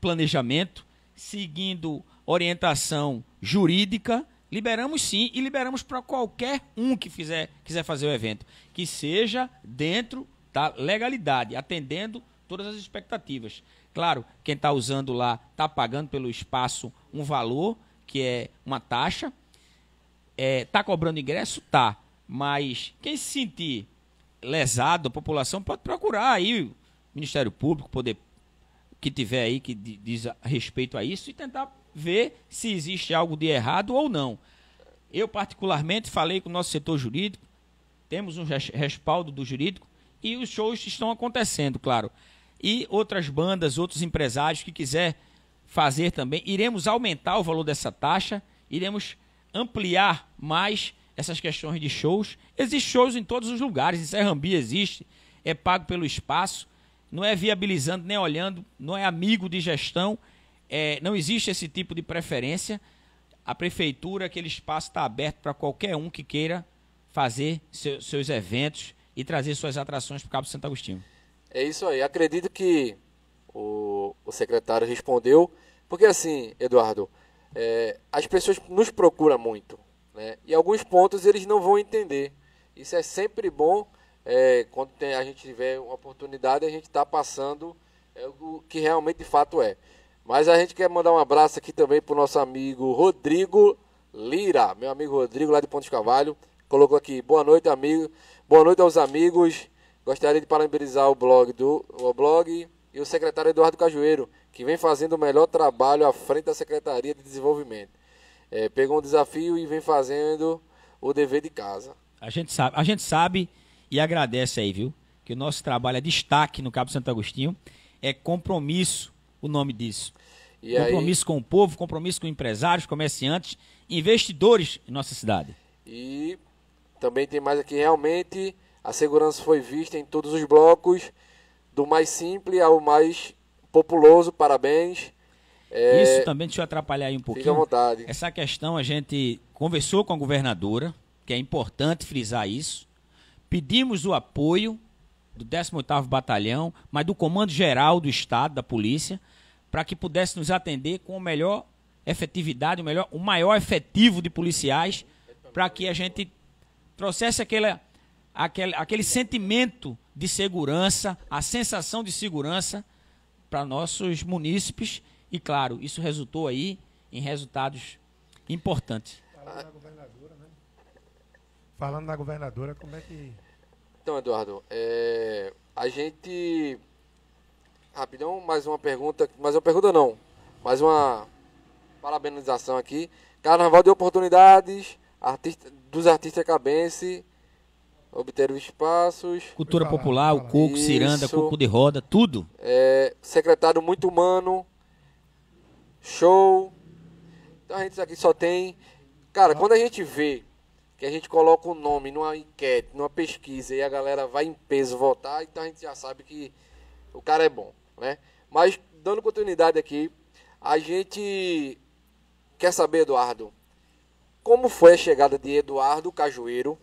planejamento, seguindo orientação jurídica, liberamos sim e liberamos para qualquer um que fizer, quiser fazer o evento, que seja dentro da legalidade, atendendo todas as expectativas. Claro, quem está usando lá está pagando pelo espaço um valor, que é uma taxa. Está é, tá cobrando ingresso? Tá. Mas quem se sentir lesado, a população, pode procurar aí Ministério Público, Poder que tiver aí que diz a respeito a isso e tentar ver se existe algo de errado ou não. Eu, particularmente, falei com o nosso setor jurídico, temos um respaldo do jurídico e os shows estão acontecendo, claro. E outras bandas, outros empresários que quiser fazer também, iremos aumentar o valor dessa taxa, iremos ampliar mais essas questões de shows. Existem shows em todos os lugares, em Serrambi existe, é pago pelo espaço não é viabilizando nem olhando, não é amigo de gestão, é, não existe esse tipo de preferência. A prefeitura, aquele espaço está aberto para qualquer um que queira fazer seu, seus eventos e trazer suas atrações para o Cabo Santo Agostinho. É isso aí. Acredito que o, o secretário respondeu, porque assim, Eduardo, é, as pessoas nos procuram muito, né? E alguns pontos eles não vão entender. Isso é sempre bom é, quando tem, a gente tiver uma oportunidade, a gente está passando é, o que realmente de fato é. Mas a gente quer mandar um abraço aqui também para o nosso amigo Rodrigo Lira, meu amigo Rodrigo lá de Pontes Cavalho, colocou aqui, boa noite amigo, boa noite aos amigos, gostaria de parabenizar o blog do o blog e o secretário Eduardo Cajueiro, que vem fazendo o melhor trabalho à frente da Secretaria de Desenvolvimento. É, pegou um desafio e vem fazendo o dever de casa. A gente sabe, a gente sabe e agradece aí, viu? Que o nosso trabalho é destaque no Cabo Santo Agostinho. É compromisso o nome disso. E compromisso aí... com o povo, compromisso com empresários, comerciantes, investidores em nossa cidade. E também tem mais aqui, realmente a segurança foi vista em todos os blocos, do mais simples ao mais populoso, parabéns. É... Isso também, deixa eu atrapalhar aí um pouquinho. Fique à vontade. Essa questão a gente conversou com a governadora, que é importante frisar isso. Pedimos o apoio do 18º Batalhão, mas do Comando Geral do Estado, da Polícia, para que pudesse nos atender com a melhor efetividade, o, melhor, o maior efetivo de policiais, para que a gente trouxesse aquela, aquele, aquele sentimento de segurança, a sensação de segurança para nossos munícipes. E, claro, isso resultou aí em resultados importantes. Palavra da governadora, né? Falando da governadora, como é que. Então, Eduardo, é, a gente. Rapidão, mais uma pergunta. Mais uma pergunta, não. Mais uma parabenização aqui. Carnaval de oportunidades artista, dos artistas cabense obter os espaços. Cultura falar, popular, o coco, Isso. ciranda, coco de roda, tudo. É, secretário muito humano, show. Então a gente aqui só tem. Cara, quando a gente vê que a gente coloca o um nome numa enquete, numa pesquisa e a galera vai em peso votar, então a gente já sabe que o cara é bom, né? Mas dando continuidade aqui, a gente quer saber, Eduardo, como foi a chegada de Eduardo Cajueiro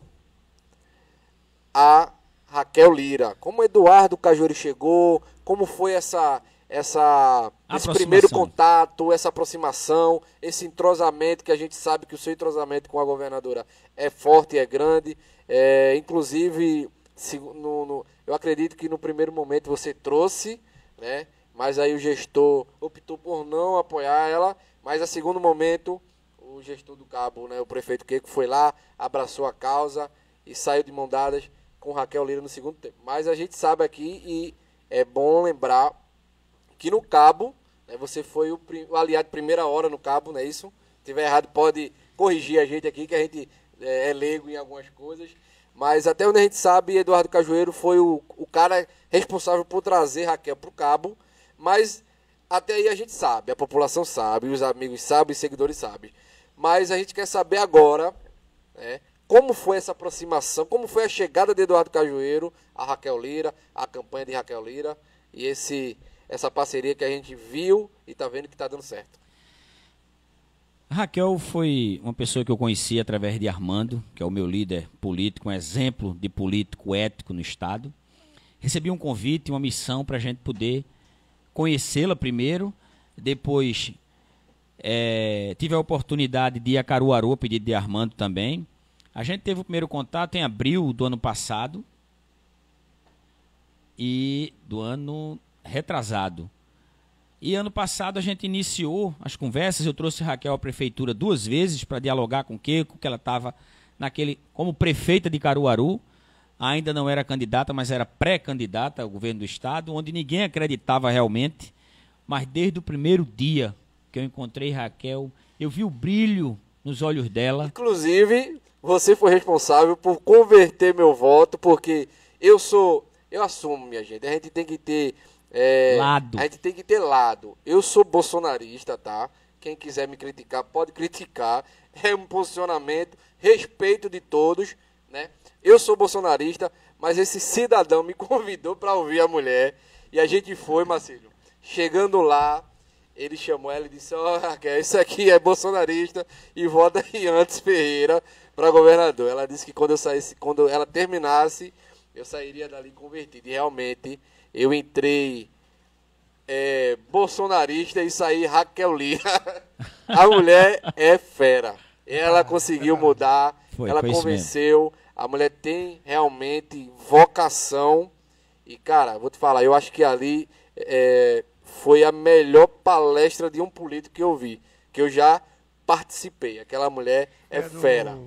a Raquel Lira? Como Eduardo Cajueiro chegou? Como foi essa essa esse primeiro contato, essa aproximação, esse entrosamento que a gente sabe que o seu entrosamento com a governadora é forte, é grande, é, inclusive se, no, no, eu acredito que no primeiro momento você trouxe, né? Mas aí o gestor optou por não apoiar ela, mas a segundo momento o gestor do cabo, né, o prefeito Queco foi lá, abraçou a causa e saiu de mão dadas com Raquel Lira no segundo tempo. Mas a gente sabe aqui e é bom lembrar que no cabo né, você foi o, o aliado de primeira hora no cabo, não é isso? Se tiver errado, pode corrigir a gente aqui, que a gente é, é leigo em algumas coisas. Mas até onde a gente sabe, Eduardo Cajueiro foi o, o cara responsável por trazer Raquel para o cabo. Mas até aí a gente sabe, a população sabe, os amigos sabem, os seguidores sabem. Mas a gente quer saber agora né, como foi essa aproximação, como foi a chegada de Eduardo Cajueiro a Raquel Lira, a campanha de Raquel Lira e esse essa parceria que a gente viu e está vendo que está dando certo. Raquel foi uma pessoa que eu conheci através de Armando, que é o meu líder político, um exemplo de político ético no Estado. Recebi um convite, uma missão para a gente poder conhecê-la primeiro, depois é, tive a oportunidade de ir a Caruaru, pedido de Armando também. A gente teve o primeiro contato em abril do ano passado e do ano retrasado. E ano passado a gente iniciou as conversas. Eu trouxe Raquel à prefeitura duas vezes para dialogar com o Keiko, que ela estava naquele como prefeita de Caruaru, ainda não era candidata, mas era pré-candidata ao governo do estado, onde ninguém acreditava realmente. Mas desde o primeiro dia que eu encontrei Raquel, eu vi o brilho nos olhos dela. Inclusive, você foi responsável por converter meu voto, porque eu sou, eu assumo, minha gente, a gente tem que ter é, lado. A gente tem que ter lado. Eu sou bolsonarista, tá? Quem quiser me criticar, pode criticar. É um posicionamento, respeito de todos, né? Eu sou bolsonarista, mas esse cidadão me (laughs) convidou para ouvir a mulher. E a gente foi, Marcelo. Chegando lá, ele chamou ela e disse: Ó, oh, Raquel, isso aqui é bolsonarista e vota em antes Ferreira para governador. Ela disse que quando eu saísse, quando ela terminasse, eu sairia dali convertido. E realmente eu entrei é, bolsonarista e saí Raquel Lira. (laughs) a mulher é fera. Ela ah, conseguiu mudar, foi, ela foi convenceu. A mulher tem realmente vocação. E, cara, vou te falar, eu acho que ali é, foi a melhor palestra de um político que eu vi. Que eu já participei. Aquela mulher é, é do... fera.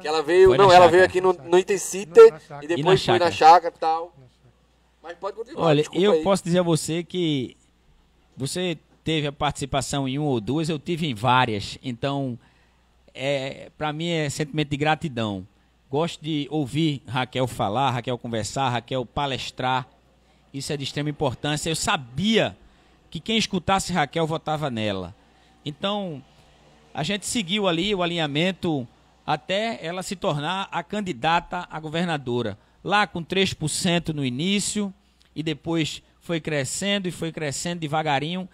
Que ela veio, não, ela chácara. veio aqui no, no Intercity e depois na foi na chácara e tal. Mas pode continuar. Olha, eu aí. posso dizer a você que você teve a participação em um ou duas, eu tive em várias. Então, é, para mim é sentimento de gratidão. Gosto de ouvir Raquel falar, Raquel conversar, Raquel palestrar. Isso é de extrema importância. Eu sabia que quem escutasse Raquel votava nela. Então, a gente seguiu ali o alinhamento até ela se tornar a candidata a governadora lá com 3% no início e depois foi crescendo e foi crescendo devagarinho.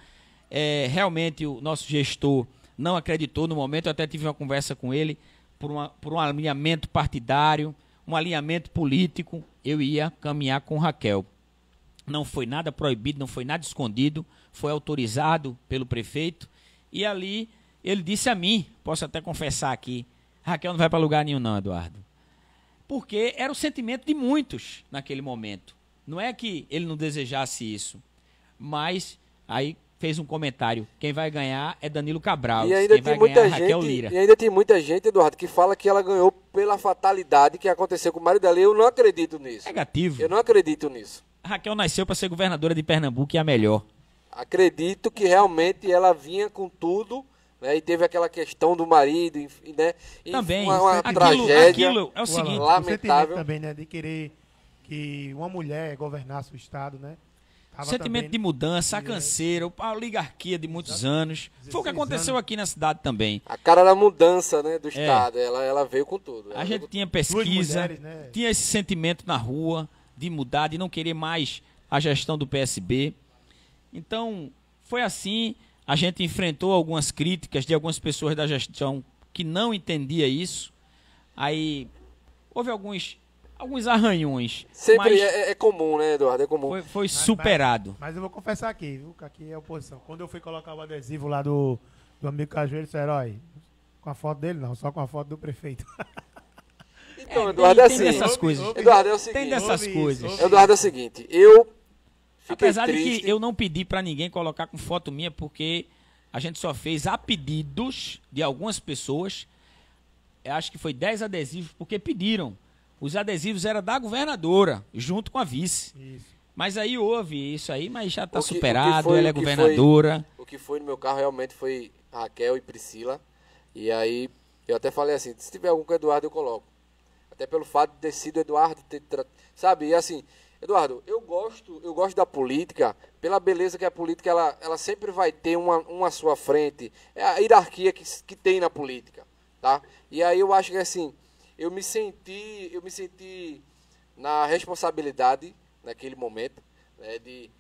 É, realmente o nosso gestor não acreditou no momento, eu até tive uma conversa com ele por, uma, por um alinhamento partidário, um alinhamento político, eu ia caminhar com Raquel. Não foi nada proibido, não foi nada escondido, foi autorizado pelo prefeito. E ali ele disse a mim, posso até confessar aqui, Raquel não vai para lugar nenhum não, Eduardo porque era o sentimento de muitos naquele momento. Não é que ele não desejasse isso, mas aí fez um comentário. Quem vai ganhar é Danilo Cabral. E ainda Quem tem muita é gente, Raquel Lira. E ainda tem muita gente, Eduardo, que fala que ela ganhou pela fatalidade que aconteceu com o marido dela. Eu não acredito nisso. Negativo. Eu não acredito nisso. Raquel nasceu para ser governadora de Pernambuco e é a melhor. Acredito que realmente ela vinha com tudo né? E teve aquela questão do marido, né? E também, uma, uma aquilo, tragédia. Aquilo é o seguinte, lamentável. também, né? De querer que uma mulher governasse o Estado, né? Tava sentimento também, de mudança, a canseira, a oligarquia de muitos anos. Foi o que aconteceu anos. aqui na cidade também. A cara da mudança né, do é. Estado, é. ela, ela veio com tudo. A gente tinha pesquisa, mulheres, né? tinha esse sentimento na rua de mudar, de não querer mais a gestão do PSB. Então, foi assim. A gente enfrentou algumas críticas de algumas pessoas da gestão que não entendia isso. Aí houve alguns alguns arranhões. Sempre mas... é, é, é comum, né, Eduardo? É comum. Foi, foi mas, superado. Mas, mas, eu vou confessar aqui, viu? Que aqui é oposição. Quando eu fui colocar o adesivo lá do, do amigo Cajueiro, disseram, herói com a foto dele não, só com a foto do prefeito. Então, é, Eduardo, é assim. Tem dessas coisas. Eduardo, é o seguinte. Tem dessas coisas. Eduardo, é o seguinte. Eu Fiquei Apesar triste. de que eu não pedi para ninguém colocar com foto minha, porque a gente só fez a pedidos de algumas pessoas. acho que foi 10 adesivos, porque pediram. Os adesivos eram da governadora, junto com a vice. Isso. Mas aí houve isso aí, mas já está superado, foi, ela é governadora. Foi, o que foi no meu carro realmente foi Raquel e Priscila. E aí eu até falei assim, se tiver algum com o Eduardo eu coloco. Até pelo fato de ter sido Eduardo, ter, sabe? E assim, Eduardo, eu gosto, eu gosto da política pela beleza que a política ela, ela sempre vai ter uma, uma à sua frente. É a hierarquia que, que tem na política, tá? E aí eu acho que assim, eu me senti, eu me senti na responsabilidade naquele momento, né, de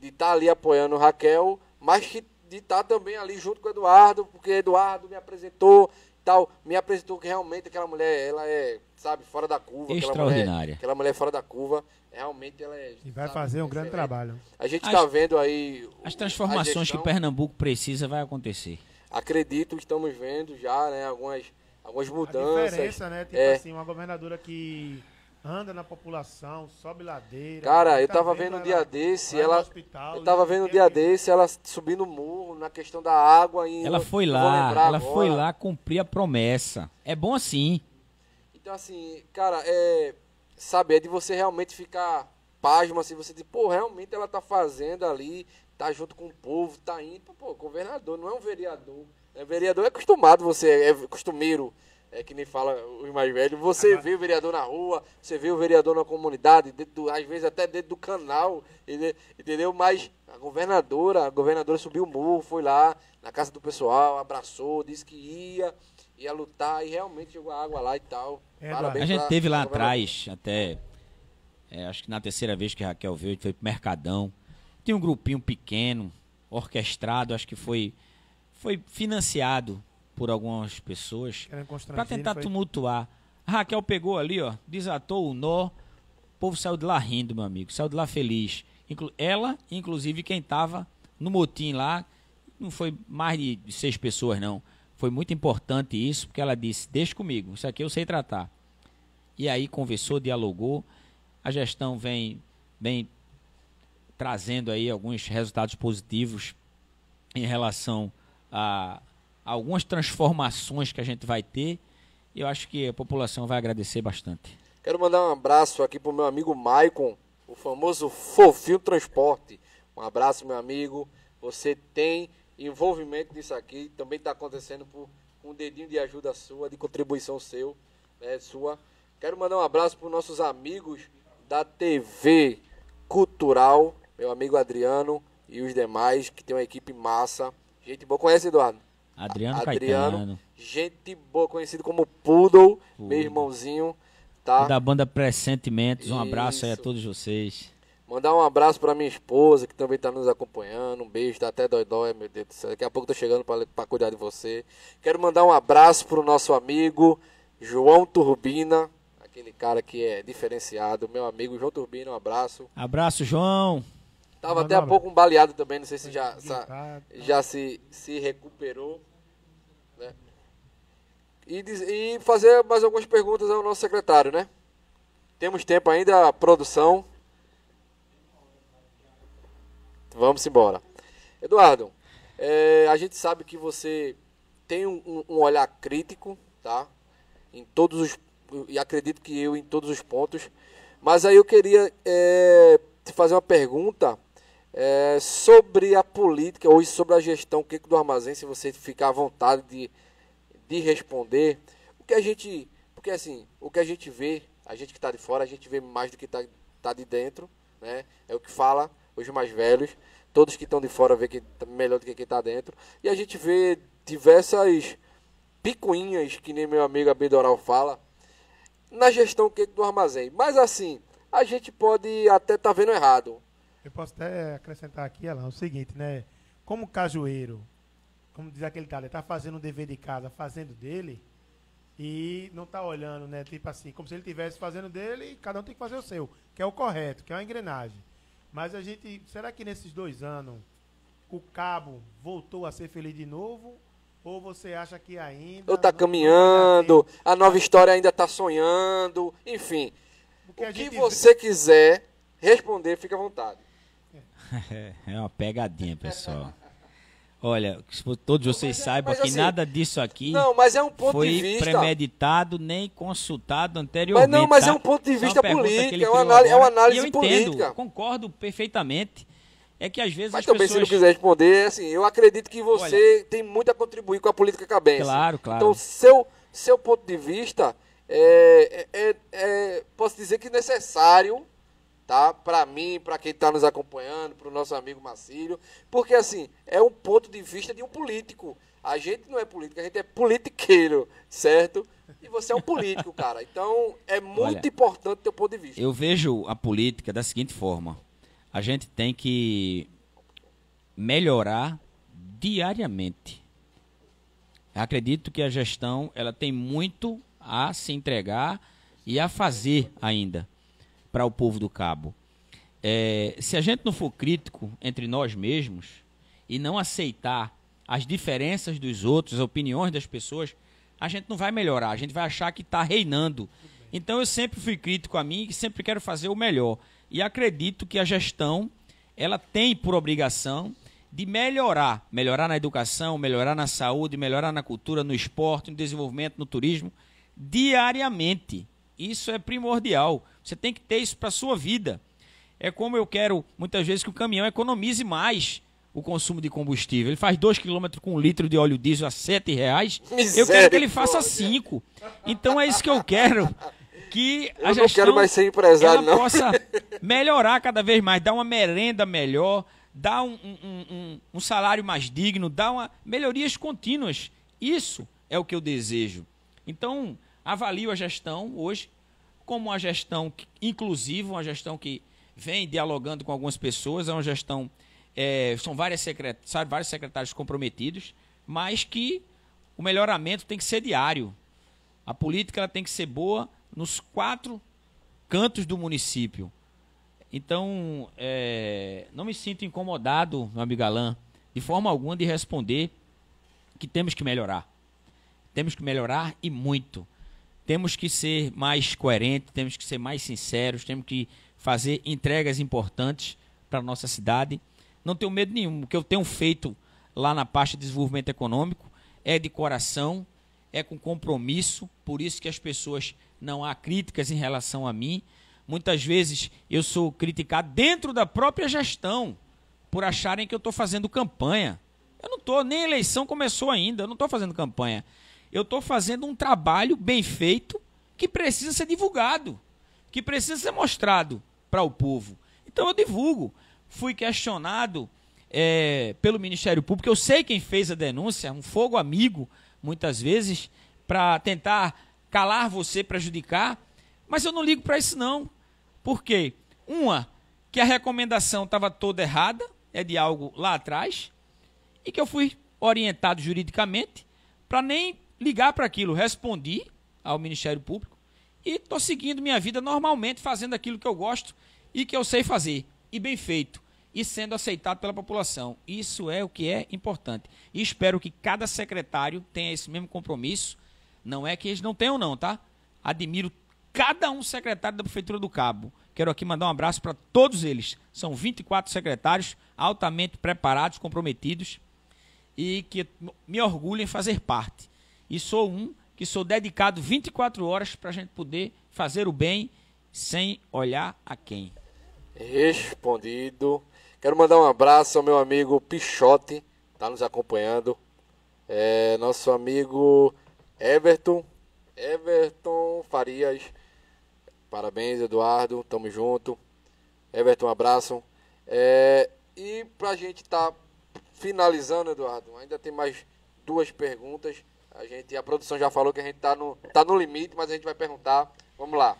de estar tá ali apoiando o Raquel, mas que, de estar tá também ali junto com o Eduardo, porque Eduardo me apresentou, tal, me apresentou que realmente aquela mulher, ela é sabe, fora da curva. Extraordinária. Aquela mulher, aquela mulher fora da curva, realmente ela é. E vai sabe, fazer um grande é trabalho. A gente está vendo aí. As transformações gestão, que Pernambuco precisa vai acontecer. Acredito, estamos vendo já, né, algumas, algumas mudanças. A diferença, né? Tipo é. assim, uma governadora que anda na população, sobe ladeira. Cara, eu tava vendo um dia desse, ela. Hospital, eu tava vendo um dia desse, ela subindo o morro, na questão da água e. Ela foi lá, ela agora. foi lá cumprir a promessa. É bom assim. Então, assim, cara, é. Sabe, é de você realmente ficar pasmo, assim, você diz, pô, realmente ela tá fazendo ali, tá junto com o povo, tá indo. Pô, governador, não é um vereador. É, vereador é acostumado, você é costumeiro, é que nem fala o mais velho Você vê o vereador na rua, você vê o vereador na comunidade, do, às vezes até dentro do canal, entendeu? Mas a governadora, a governadora subiu o morro, foi lá na casa do pessoal, abraçou, disse que ia ia lutar e realmente jogou água lá e tal. É, Parabéns a gente pra, teve lá pra... atrás, até. É, acho que na terceira vez que a Raquel veio, a gente foi pro Mercadão. tem um grupinho pequeno, orquestrado, acho que foi, foi financiado por algumas pessoas para tentar foi... tumultuar. A Raquel pegou ali, ó, desatou o nó, o povo saiu de lá rindo, meu amigo, saiu de lá feliz. Inclu ela, inclusive, quem tava no motim lá, não foi mais de seis pessoas, não foi muito importante isso, porque ela disse: Deixa comigo, isso aqui eu sei tratar. E aí conversou, dialogou. A gestão vem, vem trazendo aí alguns resultados positivos em relação a algumas transformações que a gente vai ter. e Eu acho que a população vai agradecer bastante. Quero mandar um abraço aqui pro meu amigo Maicon, o famoso Fofinho Transporte. Um abraço, meu amigo. Você tem envolvimento nisso aqui também está acontecendo por um dedinho de ajuda sua, de contribuição seu, né, sua. Quero mandar um abraço para os nossos amigos da TV Cultural, meu amigo Adriano e os demais, que tem uma equipe massa. Gente boa. Conhece, Eduardo? Adriano, Adriano Caetano. Gente boa, conhecido como Poodle, Poodle. meu irmãozinho. Tá? Da banda Pressentimentos. Um abraço aí a todos vocês. Mandar um abraço para minha esposa, que também está nos acompanhando. Um beijo, tá até dói, meu Deus do céu. Daqui a pouco tô chegando para cuidar de você. Quero mandar um abraço para o nosso amigo João Turbina, aquele cara que é diferenciado. Meu amigo João Turbina, um abraço. Abraço, João. Tava até há pouco um baleado também, não sei se já, já se, se recuperou. Né? E, diz, e fazer mais algumas perguntas ao nosso secretário, né? Temos tempo ainda, produção. Vamos embora. Eduardo, é, a gente sabe que você tem um, um, olhar crítico, tá? Em todos os e acredito que eu em todos os pontos. Mas aí eu queria é, te fazer uma pergunta é, sobre a política ou sobre a gestão é que do armazém, se você ficar à vontade de, de responder. O que a gente, porque assim, o que a gente vê, a gente que está de fora, a gente vê mais do que está tá de dentro, né? É o que fala os mais velhos, todos que estão de fora vê que tá melhor do que quem está dentro. E a gente vê diversas picuinhas, que nem meu amigo Abidoral fala, na gestão do armazém. Mas assim, a gente pode até estar tá vendo errado. Eu posso até acrescentar aqui, Alain, o seguinte, né? Como cajueiro, como diz aquele cara, está fazendo o dever de casa, fazendo dele, e não está olhando, né? Tipo assim, como se ele estivesse fazendo dele e cada um tem que fazer o seu, que é o correto, que é uma engrenagem. Mas a gente. Será que nesses dois anos o Cabo voltou a ser feliz de novo? Ou você acha que ainda. Ou está caminhando, a nova história ainda está sonhando, enfim. O que, você quiser responder, fica à vontade. (laughs) É uma pegadinha, pessoal. (laughs) Olha, todos vocês mas, é- saibam mas, que assim, nada disso aqui não, mas é um ponto foi de vista. premeditado nem consultado anteriormente. Mas não, mas é tá? é um ponto de vista político, é uma, análise, é uma análise eu política. Entendo, concordo perfeitamente. É que às vezes. Mas também, pessoas... se não quiser responder, é assim, eu acredito que você Olha, tem muito a contribuir com a política cabeça. Claro, claro. Então, seu, seu ponto de vista é, é, é posso dizer que necessário tá? Para mim, para quem está nos acompanhando, para o nosso amigo Massilio porque assim é um ponto de vista de um político. A gente não é político, a gente é politiqueiro, certo? E você é um político, (laughs) cara. Então é muito Olha, importante teu ponto de vista. Eu vejo a política da seguinte forma: a gente tem que melhorar diariamente. Acredito que a gestão ela tem muito a se entregar e a fazer ainda para o povo do Cabo. É, se a gente não for crítico entre nós mesmos e não aceitar as diferenças dos outros, as opiniões das pessoas, a gente não vai melhorar, a gente vai achar que está reinando. Então eu sempre fui crítico a mim e sempre quero fazer o melhor. E acredito que a gestão ela tem por obrigação de melhorar, melhorar na educação, melhorar na saúde, melhorar na cultura, no esporte, no desenvolvimento, no turismo, diariamente. Isso é primordial. Você tem que ter isso para a sua vida. É como eu quero, muitas vezes, que o caminhão economize mais o consumo de combustível. Ele faz 2 km com um litro de óleo diesel a R$ reais. Eu quero que ele faça 5. Então é isso que eu quero. Que a eu não quero mais ser empresário, não. possa (laughs) melhorar cada vez mais, dar uma merenda melhor, dar um, um, um, um salário mais digno, dar uma, melhorias contínuas. Isso é o que eu desejo. Então, avalio a gestão hoje como uma gestão inclusiva, uma gestão que vem dialogando com algumas pessoas, é uma gestão. É, são várias secret, sabe, vários secretários comprometidos, mas que o melhoramento tem que ser diário. A política ela tem que ser boa nos quatro cantos do município. Então, é, não me sinto incomodado, meu amigo Alain, de forma alguma de responder que temos que melhorar. Temos que melhorar e muito temos que ser mais coerentes, temos que ser mais sinceros, temos que fazer entregas importantes para a nossa cidade. Não tenho medo nenhum. O que eu tenho feito lá na parte de desenvolvimento econômico é de coração, é com compromisso, por isso que as pessoas não há críticas em relação a mim. Muitas vezes eu sou criticado dentro da própria gestão por acharem que eu estou fazendo campanha. Eu não estou, nem a eleição começou ainda, eu não estou fazendo campanha eu estou fazendo um trabalho bem feito que precisa ser divulgado, que precisa ser mostrado para o povo. Então eu divulgo. Fui questionado é, pelo Ministério Público, eu sei quem fez a denúncia, um fogo amigo, muitas vezes, para tentar calar você, prejudicar, mas eu não ligo para isso não. Por quê? Uma, que a recomendação estava toda errada, é de algo lá atrás, e que eu fui orientado juridicamente para nem ligar para aquilo. Respondi ao Ministério Público e estou seguindo minha vida normalmente, fazendo aquilo que eu gosto e que eu sei fazer, e bem feito, e sendo aceitado pela população. Isso é o que é importante. E espero que cada secretário tenha esse mesmo compromisso. Não é que eles não tenham, não, tá? Admiro cada um secretário da Prefeitura do Cabo. Quero aqui mandar um abraço para todos eles. São 24 secretários altamente preparados, comprometidos e que me orgulho em fazer parte e sou um que sou dedicado 24 horas para a gente poder fazer o bem sem olhar a quem. Respondido. Quero mandar um abraço ao meu amigo Pichote, está nos acompanhando. É, nosso amigo Everton, Everton Farias. Parabéns, Eduardo, tamo junto. Everton, um abraço. É, e pra gente estar tá finalizando, Eduardo, ainda tem mais duas perguntas a gente, a produção já falou que a gente está no, tá no limite, mas a gente vai perguntar. Vamos lá.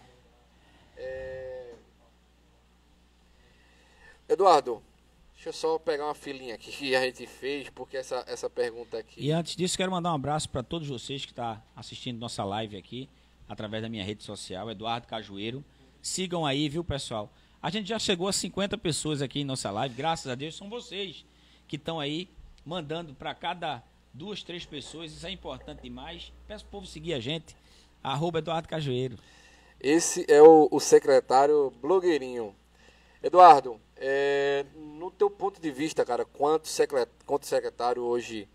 É... Eduardo, deixa eu só pegar uma filinha aqui que a gente fez, porque essa, essa pergunta aqui. E antes disso, quero mandar um abraço para todos vocês que estão tá assistindo nossa live aqui, através da minha rede social, Eduardo Cajueiro. Sigam aí, viu, pessoal? A gente já chegou a 50 pessoas aqui em nossa live, graças a Deus, são vocês que estão aí mandando para cada duas, três pessoas, isso é importante demais. Peço o povo seguir a gente, arroba Eduardo Cajueiro. Esse é o, o secretário blogueirinho. Eduardo, é, no teu ponto de vista, cara, quanto secretário, quanto secretário hoje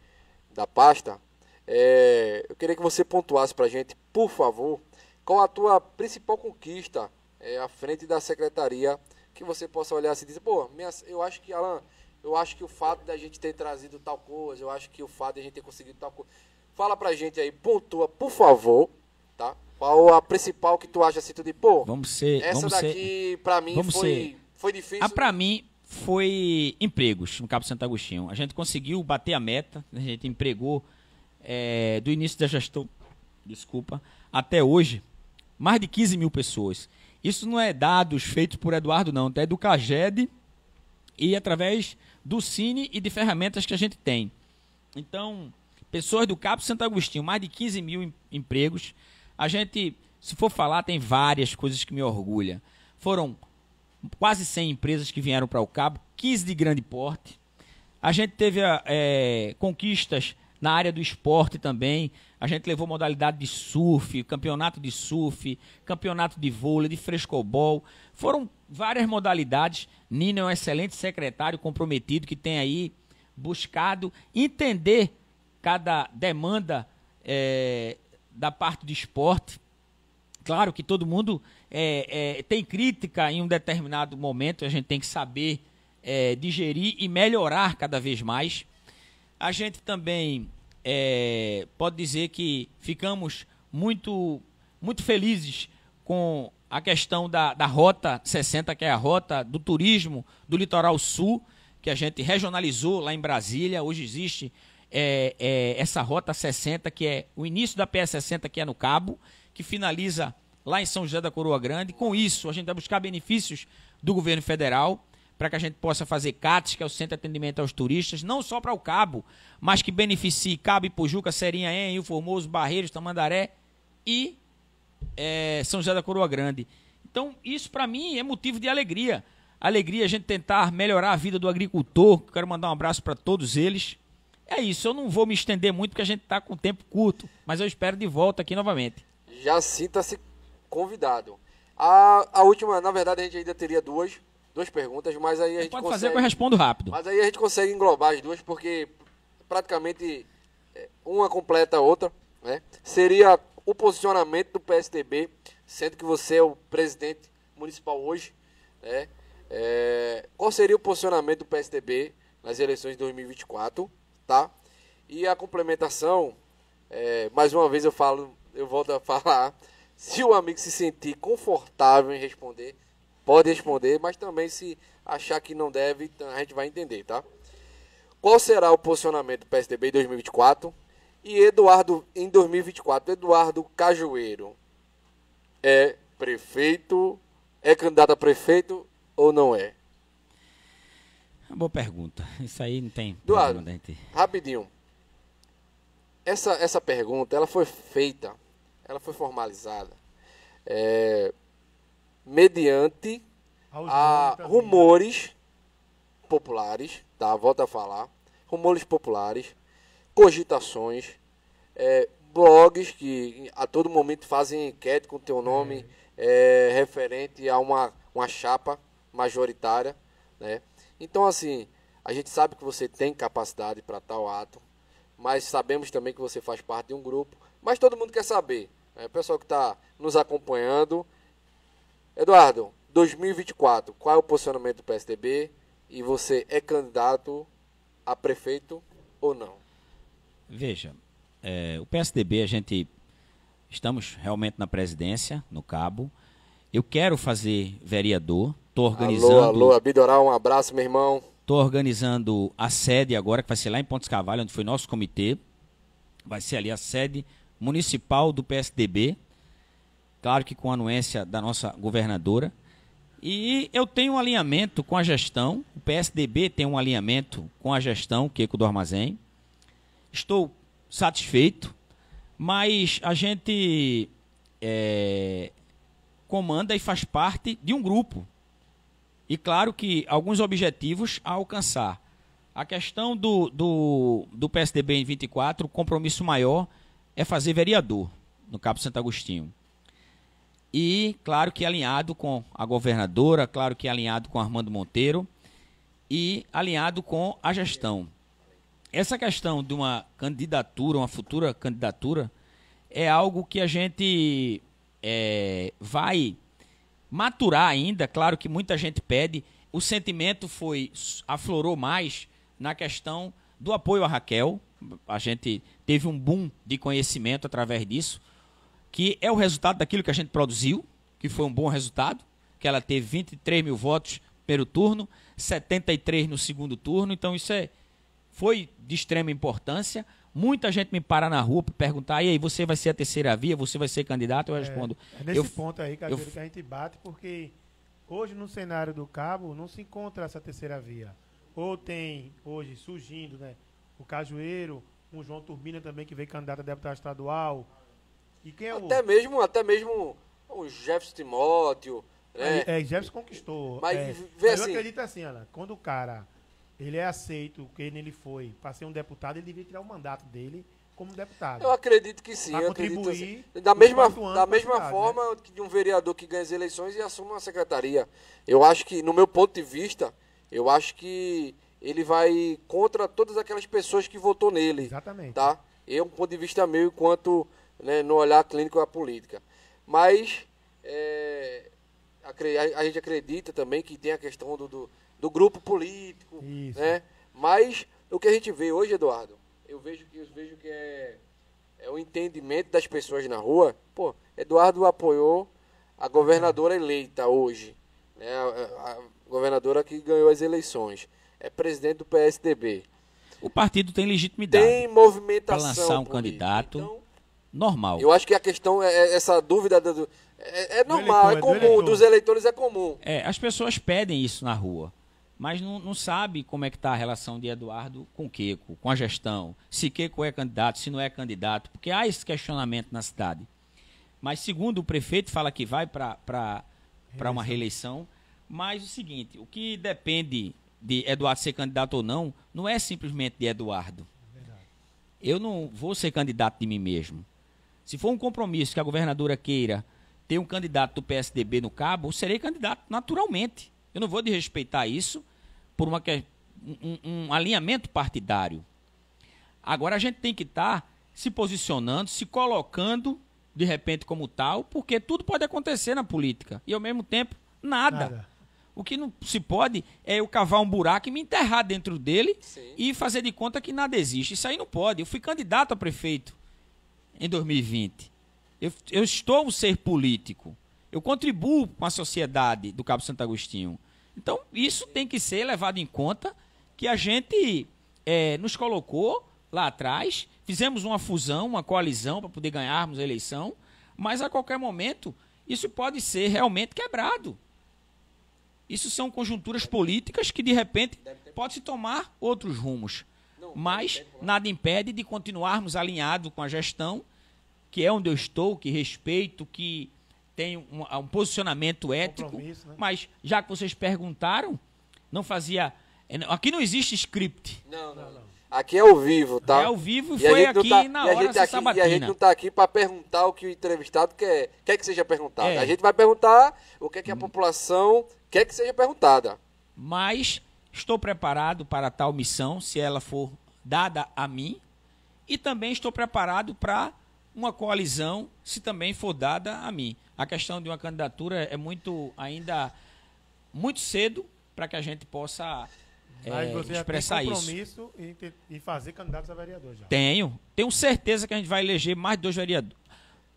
da pasta, é, eu queria que você pontuasse para a gente, por favor, qual a tua principal conquista é, à frente da secretaria que você possa olhar assim e dizer, pô, minha, eu acho que, Alan, eu acho que o fato da gente ter trazido tal coisa, eu acho que o fato da gente ter conseguido tal coisa. Fala pra gente aí, pontua, por favor, tá? Qual a principal que tu acha assim, tu de, pô, vamos ser, essa vamos daqui ser, pra mim foi, ser. foi difícil. Ah, pra mim foi empregos no Cabo Santo Agostinho. A gente conseguiu bater a meta, a gente empregou é, do início da gestão, desculpa, até hoje, mais de 15 mil pessoas. Isso não é dados feitos por Eduardo, não, tá? é do Caged e através do Cine e de ferramentas que a gente tem. Então, pessoas do Cabo Santo Agostinho, mais de 15 mil em, empregos. A gente, se for falar, tem várias coisas que me orgulha. Foram quase 100 empresas que vieram para o Cabo, 15 de grande porte. A gente teve é, conquistas na área do esporte também. A gente levou modalidade de surf, campeonato de surf, campeonato de vôlei, de frescobol. Foram várias modalidades. Nino é um excelente secretário comprometido que tem aí buscado entender cada demanda é, da parte do esporte. Claro que todo mundo é, é, tem crítica em um determinado momento, a gente tem que saber digerir e melhorar cada vez mais. A gente também pode dizer que ficamos muito, muito felizes com a questão da, da Rota 60, que é a rota do turismo do litoral sul, que a gente regionalizou lá em Brasília. Hoje existe é, é, essa Rota 60, que é o início da PS60, que é no Cabo, que finaliza lá em São José da Coroa Grande. Com isso, a gente vai buscar benefícios do governo federal para que a gente possa fazer CATS, que é o Centro de Atendimento aos Turistas, não só para o Cabo, mas que beneficie Cabo, Ipujuca, Serinhaém, o Formoso, Barreiros, Tamandaré e é, São José da Coroa Grande. Então, isso para mim é motivo de alegria. Alegria a gente tentar melhorar a vida do agricultor. Quero mandar um abraço para todos eles. É isso, eu não vou me estender muito porque a gente está com tempo curto, mas eu espero de volta aqui novamente. Já sinta-se convidado. A, a última, na verdade, a gente ainda teria duas, duas perguntas, mas aí a gente pode consegue, fazer que eu respondo rápido. Mas aí a gente consegue englobar as duas porque praticamente é, uma completa a outra, né? Seria o posicionamento do PSDB, sendo que você é o presidente municipal hoje, né? É, qual seria o posicionamento do PSDB nas eleições de 2024, tá? E a complementação, é, mais uma vez eu falo, eu volto a (laughs) falar, se o amigo se sentir confortável em responder, pode responder, mas também se achar que não deve, a gente vai entender, tá? Qual será o posicionamento do PSDB em 2024? E Eduardo, em 2024, Eduardo Cajueiro é prefeito, é candidato a prefeito ou não é? Uma boa pergunta. Isso aí não tem. Eduardo, gente... rapidinho. Essa, essa pergunta, ela foi feita, ela foi formalizada é, mediante a rumores populares, tá? Volta a falar. Rumores populares cogitações, é, blogs que a todo momento fazem enquete com teu nome é. é, referente a uma, uma chapa majoritária, né? Então, assim, a gente sabe que você tem capacidade para tal ato, mas sabemos também que você faz parte de um grupo. Mas todo mundo quer saber, né? o pessoal que está nos acompanhando. Eduardo, 2024, qual é o posicionamento do PSDB? E você é candidato a prefeito ou não? Veja, é, o PSDB, a gente estamos realmente na presidência, no Cabo. Eu quero fazer vereador, estou organizando... Alô, alô, Abidoral, um abraço, meu irmão. Estou organizando a sede agora, que vai ser lá em Pontes Carvalho, onde foi nosso comitê. Vai ser ali a sede municipal do PSDB, claro que com a anuência da nossa governadora. E eu tenho um alinhamento com a gestão, o PSDB tem um alinhamento com a gestão, o do Armazém estou satisfeito, mas a gente é, comanda e faz parte de um grupo. E claro que alguns objetivos a alcançar. A questão do, do, do PSDB em 24, o compromisso maior é fazer vereador no Cabo Santo Agostinho. E, claro que alinhado com a governadora, claro que alinhado com Armando Monteiro e alinhado com a gestão essa questão de uma candidatura, uma futura candidatura, é algo que a gente é, vai maturar ainda. Claro que muita gente pede. O sentimento foi aflorou mais na questão do apoio a Raquel. A gente teve um boom de conhecimento através disso, que é o resultado daquilo que a gente produziu, que foi um bom resultado, que ela teve 23 mil votos pelo turno, 73 no segundo turno. Então isso é foi de extrema importância. Muita gente me para na rua para perguntar, e aí, você vai ser a terceira via, você vai ser candidato? Eu é, respondo. É nesse eu, ponto aí, Cadeiro, eu, que a gente bate, porque hoje no cenário do Cabo não se encontra essa terceira via. Ou tem, hoje, surgindo, né, o Cajueiro, um João Turbina também, que veio candidato a deputado estadual. E quem é até o... mesmo Até mesmo o Jefferson Timóteo. Né? É, é, Jefferson conquistou. Mas, é, mas assim, eu acredito assim, Ana, quando o cara ele é aceito quem ele foi para ser um deputado, ele devia tirar o mandato dele como deputado. Eu acredito que sim. contribuir. Assim. Da mesma, da mesma né? forma né? que um vereador que ganha as eleições e assume uma secretaria. Eu acho que, no meu ponto de vista, eu acho que ele vai contra todas aquelas pessoas que votou nele. Exatamente. Tá? É um ponto de vista meu enquanto né, no olhar clínico da política. Mas é, a, a, gente acredita também que tem a questão do, do do grupo político, Isso. né? Mas o que a gente vê hoje, Eduardo, eu vejo que eu vejo que é, é o entendimento das pessoas na rua. Pô, Eduardo apoiou a governadora eleita hoje, né? A, a governadora que ganhou as eleições, é presidente do PSDB. O partido tem legitimidade. Tem movimentação para lançar um candidato. Então, normal. Eu acho que a questão é, é essa dúvida do, é, é, normal, eleitor, é, é comum, do eleitor. dos eleitores é comum. É, as pessoas pedem isso na rua mas não, não, sabe como é que está a relação de Eduardo com Queco, com a gestão, se Queco é candidato, se não é candidato, porque há esse questionamento na cidade. Mas segundo o prefeito, fala que vai para uma reeleição, mas o seguinte, o que depende de Eduardo ser candidato ou não, não é simplesmente de Eduardo. Eu não vou ser candidato de mim mesmo. Se for um compromisso que a governadora queira ter um candidato do PSDB no cabo, eu serei candidato naturalmente. Eu não vou desrespeitar isso por uma, um, um alinhamento partidário. Agora a gente tem que estar tá se posicionando, se colocando de repente como tal, porque tudo pode acontecer na política e ao mesmo tempo nada. nada. O que não se pode é eu cavar um buraco e me enterrar dentro dele Sim. e fazer de conta que nada existe. Isso aí não pode. Eu fui candidato a prefeito em 2020. Eu, eu estou um ser político. Eu contribuo com a sociedade do Cabo Santo Agostinho. Então, isso tem que ser levado em conta que a gente é, nos colocou lá atrás, fizemos uma fusão, uma coalizão para poder ganharmos a eleição, mas a qualquer momento isso pode ser realmente quebrado. Isso são conjunturas políticas que de repente pode se tomar outros rumos. Mas nada impede de continuarmos alinhado com a gestão, que é onde eu estou, que respeito, que tem um, um posicionamento ético, né? mas já que vocês perguntaram, não fazia. É, aqui não existe script. Não, não, não. Aqui é ao vivo, tá? É ao vivo e, foi aqui tá, na hora essa tá aqui, sabatina. E a gente não tá aqui para perguntar o que o entrevistado quer, quer que seja perguntado. É. A gente vai perguntar o que, é que a população quer que seja perguntada. Mas estou preparado para tal missão, se ela for dada a mim, e também estou preparado para uma coalizão se também for dada a mim. A questão de uma candidatura é muito ainda muito cedo para que a gente possa é, você eh, expressar tem compromisso isso. Em, ter, em fazer candidatos a vereador já. Tenho. Tenho certeza que a gente vai eleger mais dois vereadores.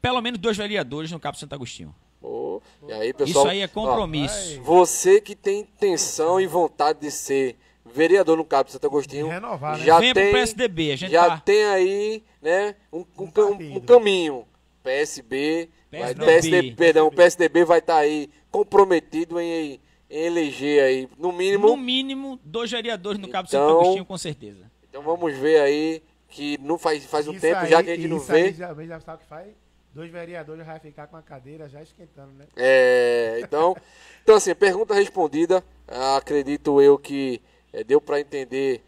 Pelo menos dois vereadores no Cabo Santo Agostinho. Oh, aí, pessoal, Isso aí é compromisso. Ó, você que tem intenção e vontade de ser vereador no cabo de Santo Agostinho, Renovar, né? já tem, tem PSDB, a gente já tá... tem aí, né, um, um, um, um caminho. PSB, PSDB, vai, perdão, PSDB. PSDB vai estar tá aí comprometido em, em, eleger aí, no mínimo, no mínimo dois vereadores no Cabo então, Santo Agostinho com certeza. Então vamos ver aí que não faz faz um isso tempo aí, já que a gente não vê. Aí já, já sabe que faz dois vereadores já vai ficar com a cadeira já esquentando, né? É, então, então assim, pergunta respondida. Acredito eu que é, deu para entender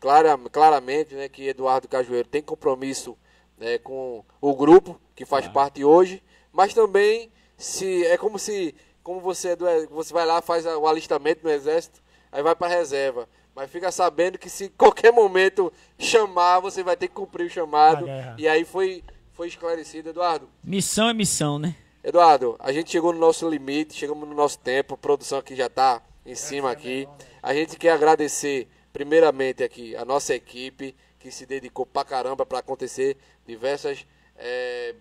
clara, claramente né, que Eduardo Cajueiro tem compromisso né, com o grupo que faz ah. parte hoje, mas também se é como se como você é é, você vai lá faz o alistamento no exército, aí vai para reserva, mas fica sabendo que se qualquer momento chamar você vai ter que cumprir o chamado e aí foi foi esclarecido, Eduardo. Missão é missão, né? Eduardo, a gente chegou no nosso limite, chegamos no nosso tempo, a produção aqui já está em cima aqui. É a gente quer agradecer primeiramente aqui a nossa equipe que se dedicou pra caramba para acontecer diversas é,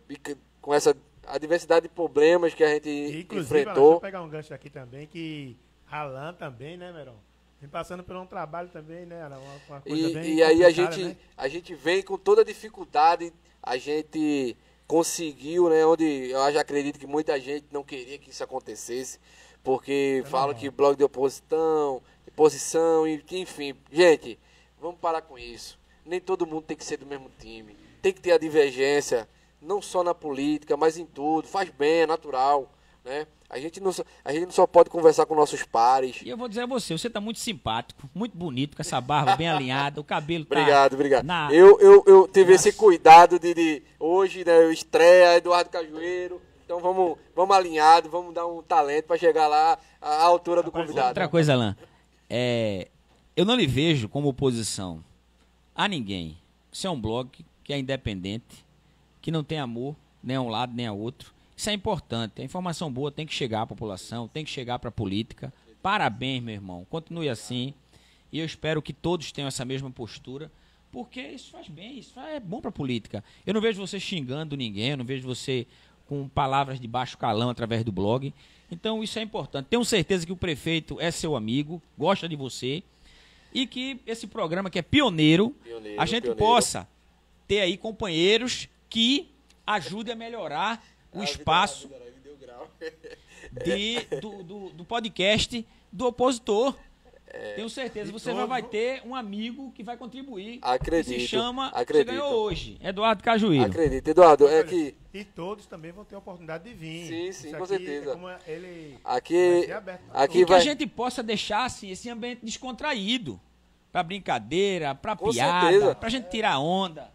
com essa a diversidade de problemas que a gente Inclusive, enfrentou. eu pegar um gancho aqui também que Alan também, né, Merão? Vem passando por um trabalho também, né? Uma, uma coisa e, bem e aí a gente, né? a gente vem com toda a dificuldade, a gente conseguiu, né? Onde eu já acredito que muita gente não queria que isso acontecesse, porque é falam que blog de oposição, posição, e, enfim. Gente, vamos parar com isso. Nem todo mundo tem que ser do mesmo time. Tem que ter a divergência, não só na política, mas em tudo. Faz bem, é natural. Né? A gente, não, a gente não só pode conversar com nossos pares. E eu vou dizer a você, você tá muito simpático, muito bonito, com essa barba bem alinhada, o cabelo tá... Obrigado, obrigado. Na... Eu, eu, eu tive Nossa. esse cuidado de, de, hoje, né, eu estreia Eduardo Cajueiro, então vamos, vamos alinhado, vamos dar um talento para chegar lá à altura do convidado. Outra coisa, Alain, é, eu não lhe vejo como oposição a ninguém. Isso é um blog que é independente, que não tem amor nem a um lado nem a outro. Isso é importante. A informação boa tem que chegar à população, tem que chegar para a política. Parabéns, meu irmão. Continue assim. E eu espero que todos tenham essa mesma postura, porque isso faz bem, isso é bom para a política. Eu não vejo você xingando ninguém, eu não vejo você com palavras de baixo calão através do blog. Então isso é importante. Tenho certeza que o prefeito é seu amigo, gosta de você e que esse programa que é pioneiro, pioneiro a gente pioneiro. possa ter aí companheiros que ajudem a melhorar (laughs) o espaço de, do, do, do podcast do opositor. É, Tenho certeza, você todo... vai ter um amigo que vai contribuir. Acredito. Que se chama, acredito. você ganhou hoje, Eduardo Cajuíro. Acredito, Eduardo, é que... E todos também vão ter a oportunidade de vir. Sim, sim, Isso com é certeza. É ele... aqui, vai aqui vai... que a gente possa deixar assim, esse ambiente descontraído, para brincadeira, para piada, para gente tirar onda.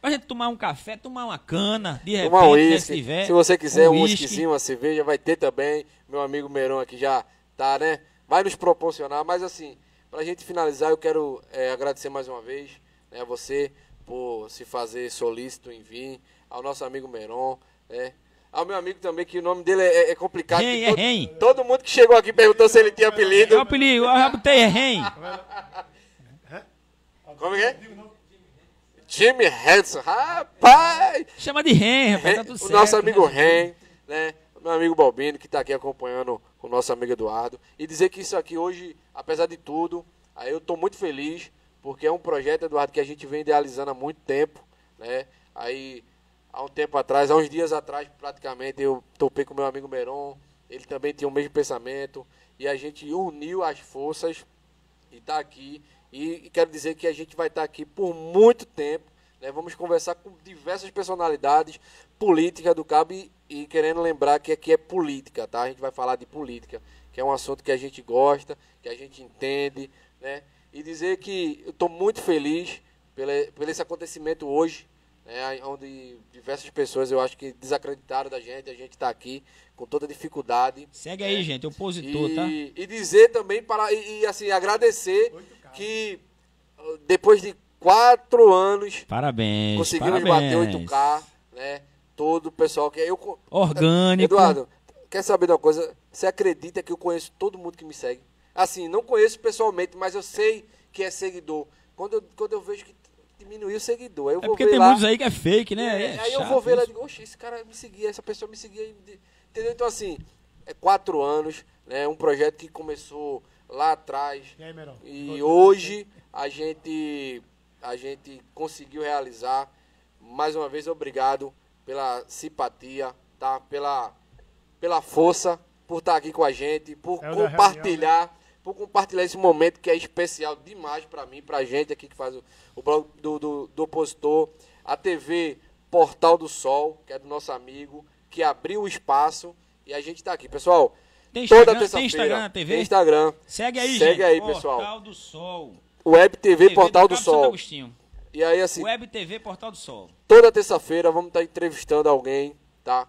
Pra gente tomar um café, tomar uma cana, de tomar repente, um né, se tiver. Se você quiser um, um whiskyzinho, uma cerveja, vai ter também. Meu amigo Meron aqui já tá, né? vai nos proporcionar. Mas assim, para a gente finalizar, eu quero é, agradecer mais uma vez né, a você por se fazer solícito em vir, ao nosso amigo Meron, né? Ao meu amigo também, que o nome dele é, é complicado. Hein, é todo, hein. todo mundo que chegou aqui perguntou se ele tinha apelido. Eu é apelido, eu botei é Ren. (laughs) Como é? Jimmy Hanson, rapaz! Chama de Ren, rapaz, tá tudo certo. O nosso amigo Ren, né? meu amigo Balbino, que está aqui acompanhando o nosso amigo Eduardo, e dizer que isso aqui hoje, apesar de tudo, aí eu estou muito feliz, porque é um projeto, Eduardo, que a gente vem idealizando há muito tempo, né? Aí, há um tempo atrás, há uns dias atrás, praticamente, eu topei com meu amigo Meron, ele também tinha o mesmo pensamento, e a gente uniu as forças e está aqui. E, e, quero dizer que a gente vai estar tá aqui por muito tempo, né? Vamos conversar com diversas personalidades políticas do Cabo e, e querendo lembrar que aqui é política, tá? A gente vai falar de política, que é um assunto que a gente gosta, que a gente entende, né? E dizer que eu estou muito feliz pelo, esse acontecimento hoje, né? onde diversas pessoas eu acho que desacreditaram da gente, a gente está aqui com toda dificuldade. Segue aí, né? gente, opositor, tá? e, tá? E dizer também para e, e assim agradecer que ah, depois de quatro anos, parabéns, conseguimos parabéns. bater 8K, né? todo o pessoal que é, eu orgânico. Eduardo, quer saber de uma coisa? Você acredita que eu conheço todo mundo que me segue? Assim, não conheço pessoalmente, mas eu sei que é seguidor. Quando eu, quando eu vejo que diminuiu o seguidor, aí eu é vou porque ver tem lá, muitos aí que é fake, né? É, é aí eu vou ver isso. lá e digo, oxe, esse cara me seguia, essa pessoa me seguia, entendeu? Então assim, é quatro anos, né? Um projeto que começou lá atrás e, aí, e hoje a gente a gente conseguiu realizar. Mais uma vez, obrigado pela simpatia, tá? Pela, pela força, por estar aqui com a gente, por é compartilhar, reunião, né? por compartilhar esse momento que é especial demais para mim, para a gente aqui que faz o, o blog do, do, do opositor, a TV Portal do Sol, que é do nosso amigo, que abriu o espaço e a gente está aqui. Pessoal, tem toda terça-feira. Tem Instagram na TV? Tem Instagram. Segue aí, segue gente. aí, Portal pessoal. Portal do Sol. Web TV, TV Portal do, do Sol. Agostinho. E aí, assim. Web TV Portal do Sol. Toda terça-feira vamos estar entrevistando alguém, tá?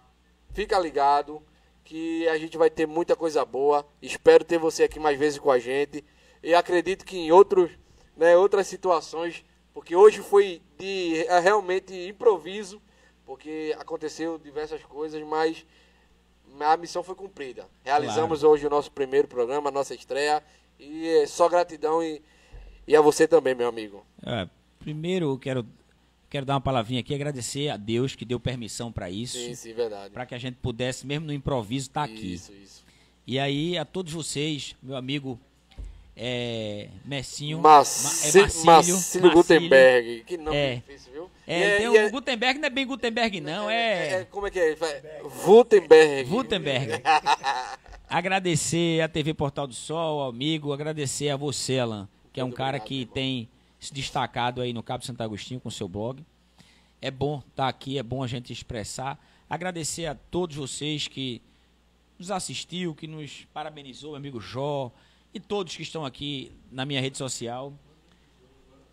Fica ligado que a gente vai ter muita coisa boa. Espero ter você aqui mais vezes com a gente. E acredito que em outros, né, outras situações, porque hoje foi de é, realmente improviso, porque aconteceu diversas coisas, mas a missão foi cumprida. Realizamos claro. hoje o nosso primeiro programa, a nossa estreia. E é só gratidão e, e a você também, meu amigo. É, Primeiro, eu quero, quero dar uma palavrinha aqui, agradecer a Deus que deu permissão para isso. Sim, sim, verdade. Para que a gente pudesse, mesmo no improviso, estar tá aqui. Isso, isso. E aí, a todos vocês, meu amigo é, Messinho, Mas, é Marcílio, Marcílio Gutenberg, que não é, difícil, viu? É, tem o então, Gutenberg não é bem Gutenberg, não, é... é, é, é como é que é? Gutenberg. Gutenberg. (laughs) agradecer a TV Portal do Sol, ao amigo, agradecer a você, Alan, que é um cara que tem se destacado aí no Cabo Santo Agostinho com seu blog. É bom estar tá aqui, é bom a gente expressar. Agradecer a todos vocês que nos assistiu, que nos parabenizou, meu amigo Jó, e todos que estão aqui na minha rede social.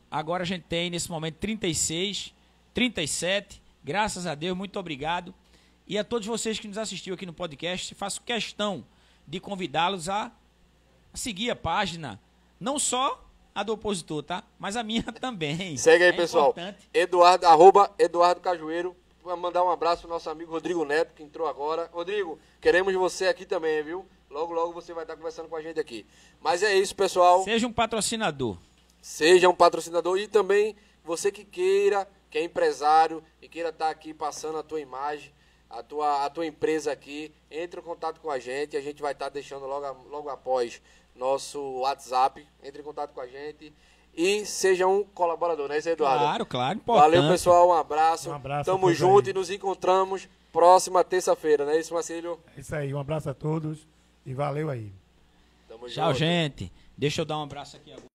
Agora a gente tem, nesse momento, 36, 37. Graças a Deus, muito obrigado. E a todos vocês que nos assistiu aqui no podcast, faço questão de convidá-los a seguir a página, não só a do opositor, tá? Mas a minha (laughs) também. Segue aí, é pessoal. Importante. Eduardo, arroba Eduardo Cajueiro. Vou mandar um abraço ao nosso amigo Rodrigo Neto, que entrou agora. Rodrigo, queremos você aqui também, viu? Logo, logo você vai estar conversando com a gente aqui. Mas é isso, pessoal. Seja um patrocinador. Seja um patrocinador e também você que queira, que é empresário e queira estar aqui passando a tua imagem, a tua, a tua empresa aqui, entre em contato com a gente. A gente vai estar deixando logo, logo após nosso WhatsApp, entre em contato com a gente e seja um colaborador, né, Zé Eduardo? Claro, claro, importante. Valeu, pessoal, um abraço. Um abraço Tamo junto aí. e nos encontramos próxima terça-feira, não é isso, Marcílio? É isso aí, um abraço a todos e valeu aí. Tamo Tchau, junto. gente. Deixa eu dar um abraço aqui agora.